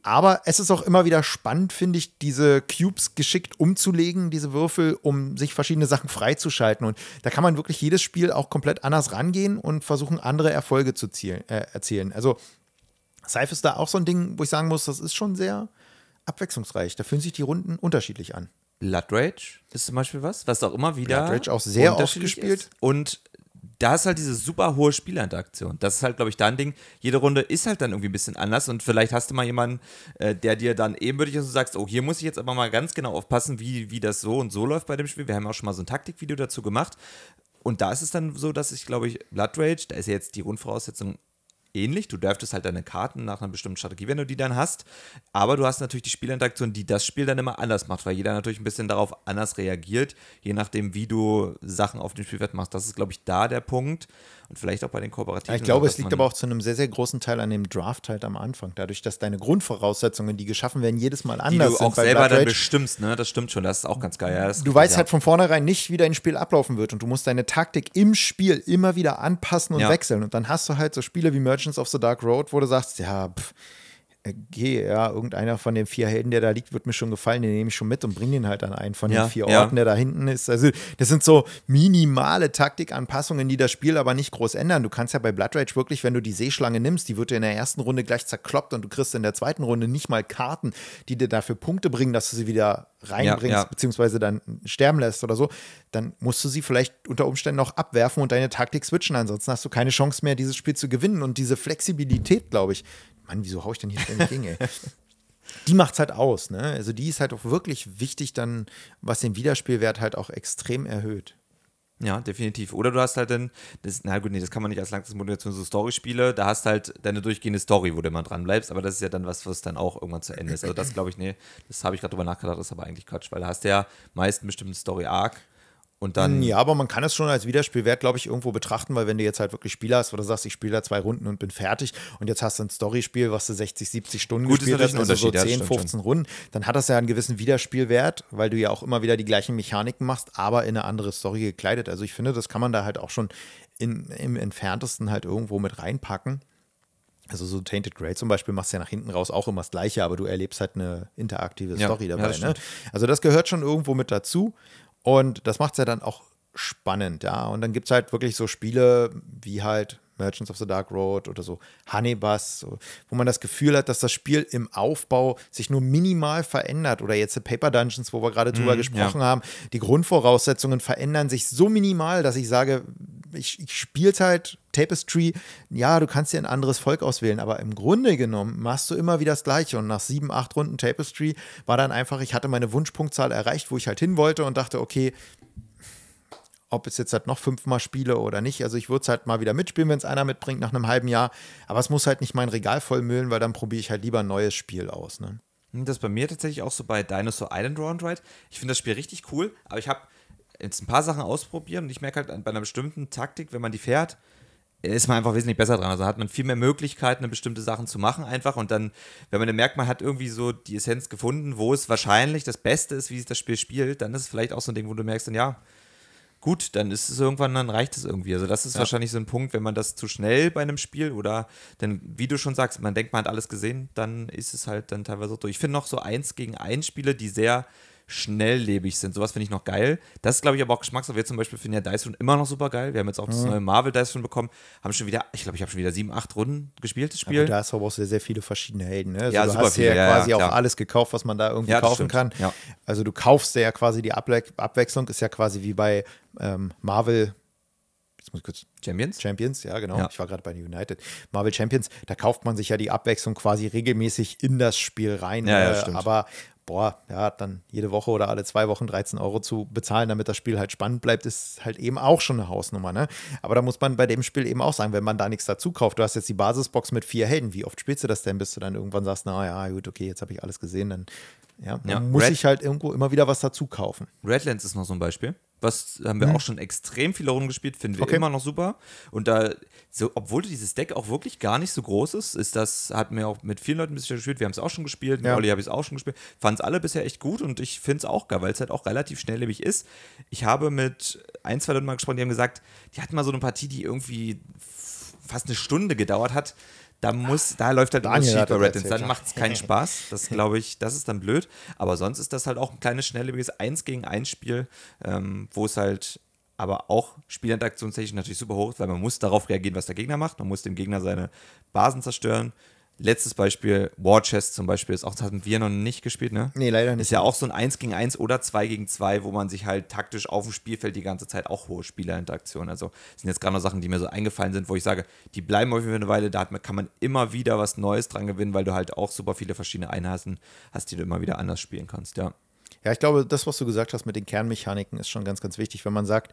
Aber es ist auch immer wieder spannend, finde ich, diese Cubes geschickt umzulegen, diese Würfel, um sich verschiedene Sachen freizuschalten. Und da kann man wirklich jedes Spiel auch komplett anders rangehen und versuchen, andere Erfolge zu zielen, äh, erzielen. Also Scythe ist da auch so ein Ding, wo ich sagen muss, das ist schon sehr abwechslungsreich. Da fühlen sich die Runden unterschiedlich an. Blood Rage ist zum Beispiel was, was auch immer wieder. Blood Rage auch sehr oft gespielt. Ist. Und da ist halt diese super hohe Spielinteraktion. Das ist halt, glaube ich, da ein Ding. Jede Runde ist halt dann irgendwie ein bisschen anders und vielleicht hast du mal jemanden, äh, der dir dann ebenbürtig ist und sagst, oh, hier muss ich jetzt aber mal ganz genau aufpassen, wie, wie das so und so läuft bei dem Spiel. Wir haben auch schon mal so ein Taktikvideo dazu gemacht. Und da ist es dann so, dass ich, glaube ich, Blood Rage, da ist ja jetzt die Grundvoraussetzung ähnlich. Du dürftest halt deine Karten nach einer bestimmten Strategie, wenn du die dann hast. Aber du hast natürlich die Spielinteraktion, die das Spiel dann immer anders macht, weil jeder natürlich ein bisschen darauf anders reagiert, je nachdem, wie du Sachen auf dem Spielfeld machst. Das ist, glaube ich, da der Punkt und vielleicht auch bei den Kooperativen. Ich glaube, es liegt aber auch zu einem sehr, sehr großen Teil an dem Draft halt am Anfang. Dadurch, dass deine Grundvoraussetzungen, die geschaffen werden, jedes Mal anders sind. Die du auch selber dann bestimmst, ne? Das stimmt schon, das ist auch ganz geil. Ja, du weißt ja. halt von vornherein nicht, wie dein Spiel ablaufen wird und du musst deine Taktik im Spiel immer wieder anpassen und ja. wechseln. Und dann hast du halt so Spiele wie Merchants of the Dark Road, wo du sagst, ja, pff, gehe, ja, irgendeiner von den vier Helden, der da liegt, wird mir schon gefallen, den nehme ich schon mit und bringe ihn halt an einen von ja, den vier Orten, ja. der da hinten ist. Also das sind so minimale Taktikanpassungen, die das Spiel aber nicht groß ändern. Du kannst ja bei Blood Rage wirklich, wenn du die Seeschlange nimmst, die wird dir in der ersten Runde gleich zerkloppt und du kriegst in der zweiten Runde nicht mal Karten, die dir dafür Punkte bringen, dass du sie wieder reinbringst, ja, beziehungsweise dann sterben lässt oder so, dann musst du sie vielleicht unter Umständen noch abwerfen und deine Taktik switchen. Ansonsten hast du keine Chance mehr, dieses Spiel zu gewinnen. Und diese Flexibilität, glaube ich, Mann, wieso haue ich denn hier ständig gegen, ey? [LAUGHS] die es halt aus, ne? Also die ist halt auch wirklich wichtig dann, was den Wiederspielwert halt auch extrem erhöht. Ja, definitiv. Oder du hast halt dann, das, na gut, nee, das kann man nicht als Langzeitmotivation so Story-Spiele, da hast halt deine durchgehende Story, wo du immer dran bleibst, aber das ist ja dann was, was dann auch irgendwann zu Ende ist. Also das glaube ich, nee, das habe ich gerade drüber nachgedacht, das ist aber eigentlich Quatsch, weil da hast du ja meist einen bestimmten Story-Arc und dann mhm. ja, aber man kann es schon als Wiederspielwert, glaube ich, irgendwo betrachten, weil wenn du jetzt halt wirklich Spieler hast, wo du sagst, ich spiele da zwei Runden und bin fertig und jetzt hast du ein Storyspiel, was du 60, 70 Stunden Gut, gespielt hast, also so 10, 15 Runden, dann hat das ja einen gewissen Wiederspielwert, weil du ja auch immer wieder die gleichen Mechaniken machst, aber in eine andere Story gekleidet. Also ich finde, das kann man da halt auch schon in, im entferntesten halt irgendwo mit reinpacken. Also so Tainted Grey zum Beispiel machst du ja nach hinten raus auch immer das Gleiche, aber du erlebst halt eine interaktive ja, Story dabei. Ja, das ne? Also das gehört schon irgendwo mit dazu. Und das macht es ja dann auch spannend, ja. Und dann gibt es halt wirklich so Spiele wie halt Merchants of the Dark Road oder so Honeybus, wo man das Gefühl hat, dass das Spiel im Aufbau sich nur minimal verändert. Oder jetzt Paper Dungeons, wo wir gerade drüber mm, gesprochen ja. haben. Die Grundvoraussetzungen verändern sich so minimal, dass ich sage, ich, ich spiele halt Tapestry. Ja, du kannst dir ein anderes Volk auswählen, aber im Grunde genommen machst du immer wieder das Gleiche. Und nach sieben, acht Runden Tapestry war dann einfach, ich hatte meine Wunschpunktzahl erreicht, wo ich halt hin wollte und dachte, okay, ob ich es jetzt halt noch fünfmal spiele oder nicht. Also ich würde es halt mal wieder mitspielen, wenn es einer mitbringt nach einem halben Jahr. Aber es muss halt nicht mein Regal vollmüllen, weil dann probiere ich halt lieber ein neues Spiel aus. Ne? Hm, das ist bei mir tatsächlich auch so bei Dinosaur Island Round Ride. Ich finde das Spiel richtig cool, aber ich habe jetzt ein paar Sachen ausprobieren und ich merke halt bei einer bestimmten Taktik, wenn man die fährt, ist man einfach wesentlich besser dran. Also hat man viel mehr Möglichkeiten, bestimmte Sachen zu machen einfach. Und dann, wenn man dann merkt, man hat irgendwie so die Essenz gefunden, wo es wahrscheinlich das Beste ist, wie sich das Spiel spielt, dann ist es vielleicht auch so ein Ding, wo du merkst, dann ja, gut, dann ist es irgendwann, dann reicht es irgendwie. Also das ist ja. wahrscheinlich so ein Punkt, wenn man das zu schnell bei einem Spiel oder dann, wie du schon sagst, man denkt, man hat alles gesehen, dann ist es halt dann teilweise so. Ich finde noch so eins gegen eins Spiele, die sehr schnelllebig sind. Sowas finde ich noch geil. Das ist, glaube ich, aber auch Geschmackssache. Wir zum Beispiel finden ja Dice Run immer noch super geil. Wir haben jetzt auch mhm. das neue Marvel Dice Run bekommen. Haben schon wieder, ich glaube, ich habe schon wieder sieben, acht Runden gespielt, das Spiel. Aber da brauchst du sehr, sehr viele verschiedene Helden. Ne? Also ja, du super hast viel, ja, quasi ja, auch alles gekauft, was man da irgendwie ja, kaufen kann. Ja. Also du kaufst ja quasi die Abwe Abwechslung, ist ja quasi wie bei ähm, Marvel jetzt muss ich kurz. Champions? Champions, ja, genau. Ja. Ich war gerade bei United. Marvel Champions, da kauft man sich ja die Abwechslung quasi regelmäßig in das Spiel rein. Ja, ja, äh, aber boah, ja, dann jede Woche oder alle zwei Wochen 13 Euro zu bezahlen, damit das Spiel halt spannend bleibt, ist halt eben auch schon eine Hausnummer. Ne? Aber da muss man bei dem Spiel eben auch sagen, wenn man da nichts dazu kauft, du hast jetzt die Basisbox mit vier Helden, wie oft spielst du das denn, bis du dann irgendwann sagst, na ja, gut, okay, jetzt habe ich alles gesehen, dann ja, ja, muss Red ich halt irgendwo immer wieder was dazu kaufen. Redlands ist noch so ein Beispiel was haben wir mhm. auch schon extrem viele Runden gespielt, finden wir okay. immer noch super. Und da, so, obwohl dieses Deck auch wirklich gar nicht so groß ist, ist das, hat mir auch mit vielen Leuten ein bisschen gespielt, wir haben es auch schon gespielt, ja. Olli habe ich es auch schon gespielt, fand es alle bisher echt gut und ich finde es auch geil, weil es halt auch relativ schnelllebig ist. Ich habe mit ein, zwei Leuten mal gesprochen, die haben gesagt, die hatten mal so eine Partie, die irgendwie fast eine Stunde gedauert hat, da muss, da läuft halt Daniel schief Red Dance. Dann macht es keinen [LAUGHS] Spaß. Das glaube ich, das ist dann blöd. Aber sonst ist das halt auch ein kleines, schnelllebiges 1 gegen 1 Spiel, ähm, wo es halt aber auch Spielinteraktionstechnisch natürlich super hoch ist, weil man muss darauf reagieren, was der Gegner macht. Man muss dem Gegner seine Basen zerstören. Letztes Beispiel, War Chest zum Beispiel, ist auch, das hatten wir noch nicht gespielt, ne? Nee, leider nicht. Ist ja auch so ein 1 gegen 1 oder 2 gegen 2, wo man sich halt taktisch auf dem Spielfeld die ganze Zeit auch hohe Spielerinteraktionen. Also sind jetzt gerade noch Sachen, die mir so eingefallen sind, wo ich sage, die bleiben häufig für eine Weile, da hat, kann man immer wieder was Neues dran gewinnen, weil du halt auch super viele verschiedene Einheiten hast, die du immer wieder anders spielen kannst, ja. Ja, ich glaube, das, was du gesagt hast mit den Kernmechaniken, ist schon ganz, ganz wichtig, wenn man sagt,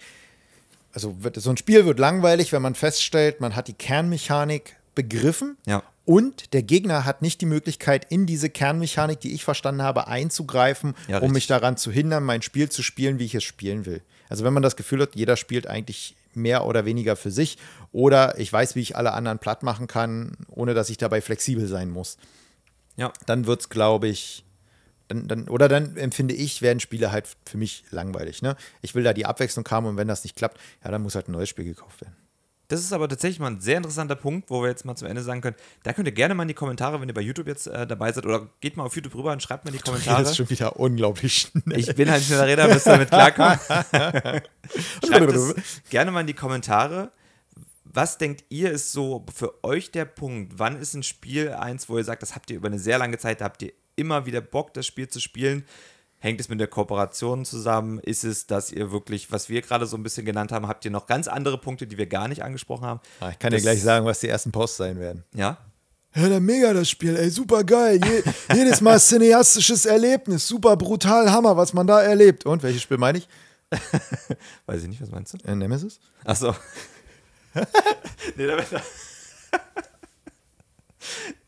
also wird, so ein Spiel wird langweilig, wenn man feststellt, man hat die Kernmechanik begriffen. Ja. Und der Gegner hat nicht die Möglichkeit, in diese Kernmechanik, die ich verstanden habe, einzugreifen, ja, um mich daran zu hindern, mein Spiel zu spielen, wie ich es spielen will. Also wenn man das Gefühl hat, jeder spielt eigentlich mehr oder weniger für sich oder ich weiß, wie ich alle anderen platt machen kann, ohne dass ich dabei flexibel sein muss. Ja. Dann wird es, glaube ich, dann, dann, oder dann empfinde ich, werden Spiele halt für mich langweilig. Ne? Ich will da die Abwechslung haben und wenn das nicht klappt, ja, dann muss halt ein neues Spiel gekauft werden. Das ist aber tatsächlich mal ein sehr interessanter Punkt, wo wir jetzt mal zum Ende sagen können. Da könnt ihr gerne mal in die Kommentare, wenn ihr bei YouTube jetzt äh, dabei seid, oder geht mal auf YouTube rüber und schreibt mir in die Kommentare. Das ist schon wieder unglaublich schnell. Ich bin halt schneller Redner, bis damit klarkommt. [LAUGHS] schreibt es gerne mal in die Kommentare. Was denkt ihr, ist so für euch der Punkt? Wann ist ein Spiel eins, wo ihr sagt, das habt ihr über eine sehr lange Zeit, da habt ihr immer wieder Bock, das Spiel zu spielen? Hängt es mit der Kooperation zusammen? Ist es, dass ihr wirklich, was wir gerade so ein bisschen genannt haben, habt ihr noch ganz andere Punkte, die wir gar nicht angesprochen haben? Ah, ich kann das dir gleich sagen, was die ersten Posts sein werden. Ja? Ja, dann mega das Spiel, ey, super geil. Je, jedes Mal [LAUGHS] cineastisches Erlebnis, super brutal Hammer, was man da erlebt. Und welches Spiel meine ich? [LAUGHS] Weiß ich nicht, was meinst du? Äh, Nemesis? Achso. [LAUGHS] nee, damit.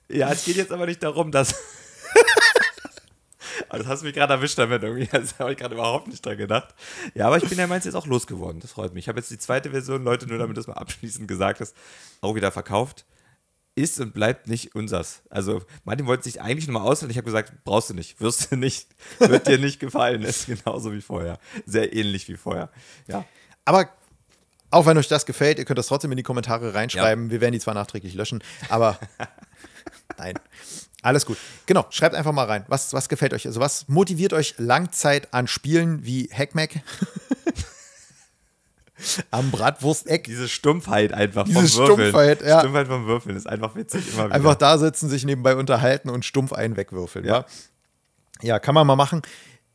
ja, es geht jetzt aber nicht darum, dass. Also hast du mich gerade erwischt damit irgendwie. [LAUGHS] Das habe ich gerade überhaupt nicht dran gedacht. Ja, aber ich bin ja meins jetzt auch losgeworden. Das freut mich. Ich habe jetzt die zweite Version, Leute, nur damit das mal [LAUGHS] abschließend gesagt ist, auch wieder verkauft. Ist und bleibt nicht unsers. Also, Martin wollte sich eigentlich nochmal aushalten. Ich habe gesagt, brauchst du nicht, wirst du nicht, [LAUGHS] wird dir nicht gefallen. ist genauso wie vorher. Sehr ähnlich wie vorher. Ja. Aber auch wenn euch das gefällt, ihr könnt das trotzdem in die Kommentare reinschreiben. Ja. Wir werden die zwar nachträglich löschen, aber nein. Alles gut. Genau, schreibt einfach mal rein. Was, was gefällt euch? Also, was motiviert euch Langzeit an Spielen wie Hackmack? [LAUGHS] Am Bratwursteck. Diese Stumpfheit einfach Diese vom Würfeln. Stumpfheit, ja. Stumpfheit vom Würfeln ist einfach witzig. Immer wieder. Einfach da sitzen, sich nebenbei unterhalten und stumpf einen wegwürfeln. Ja. ja. kann man mal machen.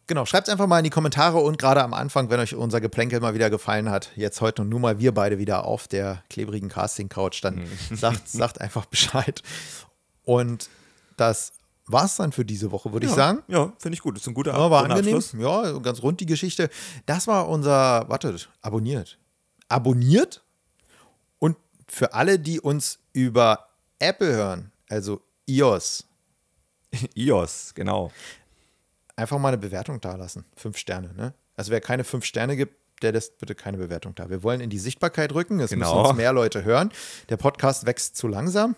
Genau, schreibt es einfach mal in die Kommentare und gerade am Anfang, wenn euch unser Geplänkel mal wieder gefallen hat, jetzt heute und nur mal wir beide wieder auf der klebrigen Casting-Couch, dann mhm. sagt, sagt einfach Bescheid. Und das war es dann für diese Woche, würde ja, ich sagen. Ja, finde ich gut. Das ist ein guter Abschluss. Ja, war angenehm. Ja, ganz rund die Geschichte. Das war unser, wartet, abonniert. Abonniert und für alle, die uns über Apple hören, also iOS. [LAUGHS] iOS, genau. Einfach mal eine Bewertung da lassen. Fünf Sterne, ne? Also wer keine fünf Sterne gibt, der lässt bitte keine Bewertung da. Wir wollen in die Sichtbarkeit rücken. Es genau. müssen uns mehr Leute hören. Der Podcast wächst zu langsam.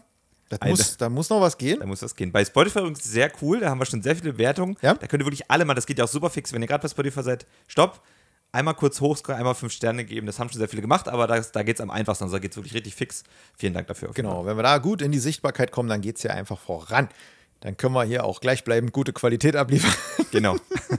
Muss, da muss noch was gehen. Da muss was gehen. Bei Spotify übrigens sehr cool, da haben wir schon sehr viele Bewertungen. Ja? Da könnt ihr wirklich alle mal, das geht ja auch super fix, wenn ihr gerade bei Spotify seid, stopp, einmal kurz hochscrollen, einmal fünf Sterne geben. Das haben schon sehr viele gemacht, aber das, da geht es am einfachsten. Also da geht es wirklich richtig fix. Vielen Dank dafür. Genau, wenn wir da gut in die Sichtbarkeit kommen, dann geht es hier einfach voran. Dann können wir hier auch gleichbleibend gute Qualität abliefern. [LAUGHS] Genau.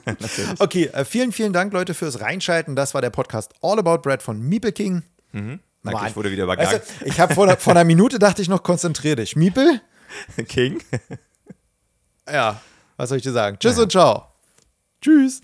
[LAUGHS] okay, äh, vielen, vielen Dank, Leute, fürs Reinschalten. Das war der Podcast All About Bread von Meeple King. Mhm. Mann. Ich wurde wieder übergangen. Weißt ich habe vor, vor einer [LAUGHS] Minute dachte ich noch, konzentrier dich. Miepel? King? ja, was soll ich dir sagen? Tschüss ja. und ciao. Tschüss.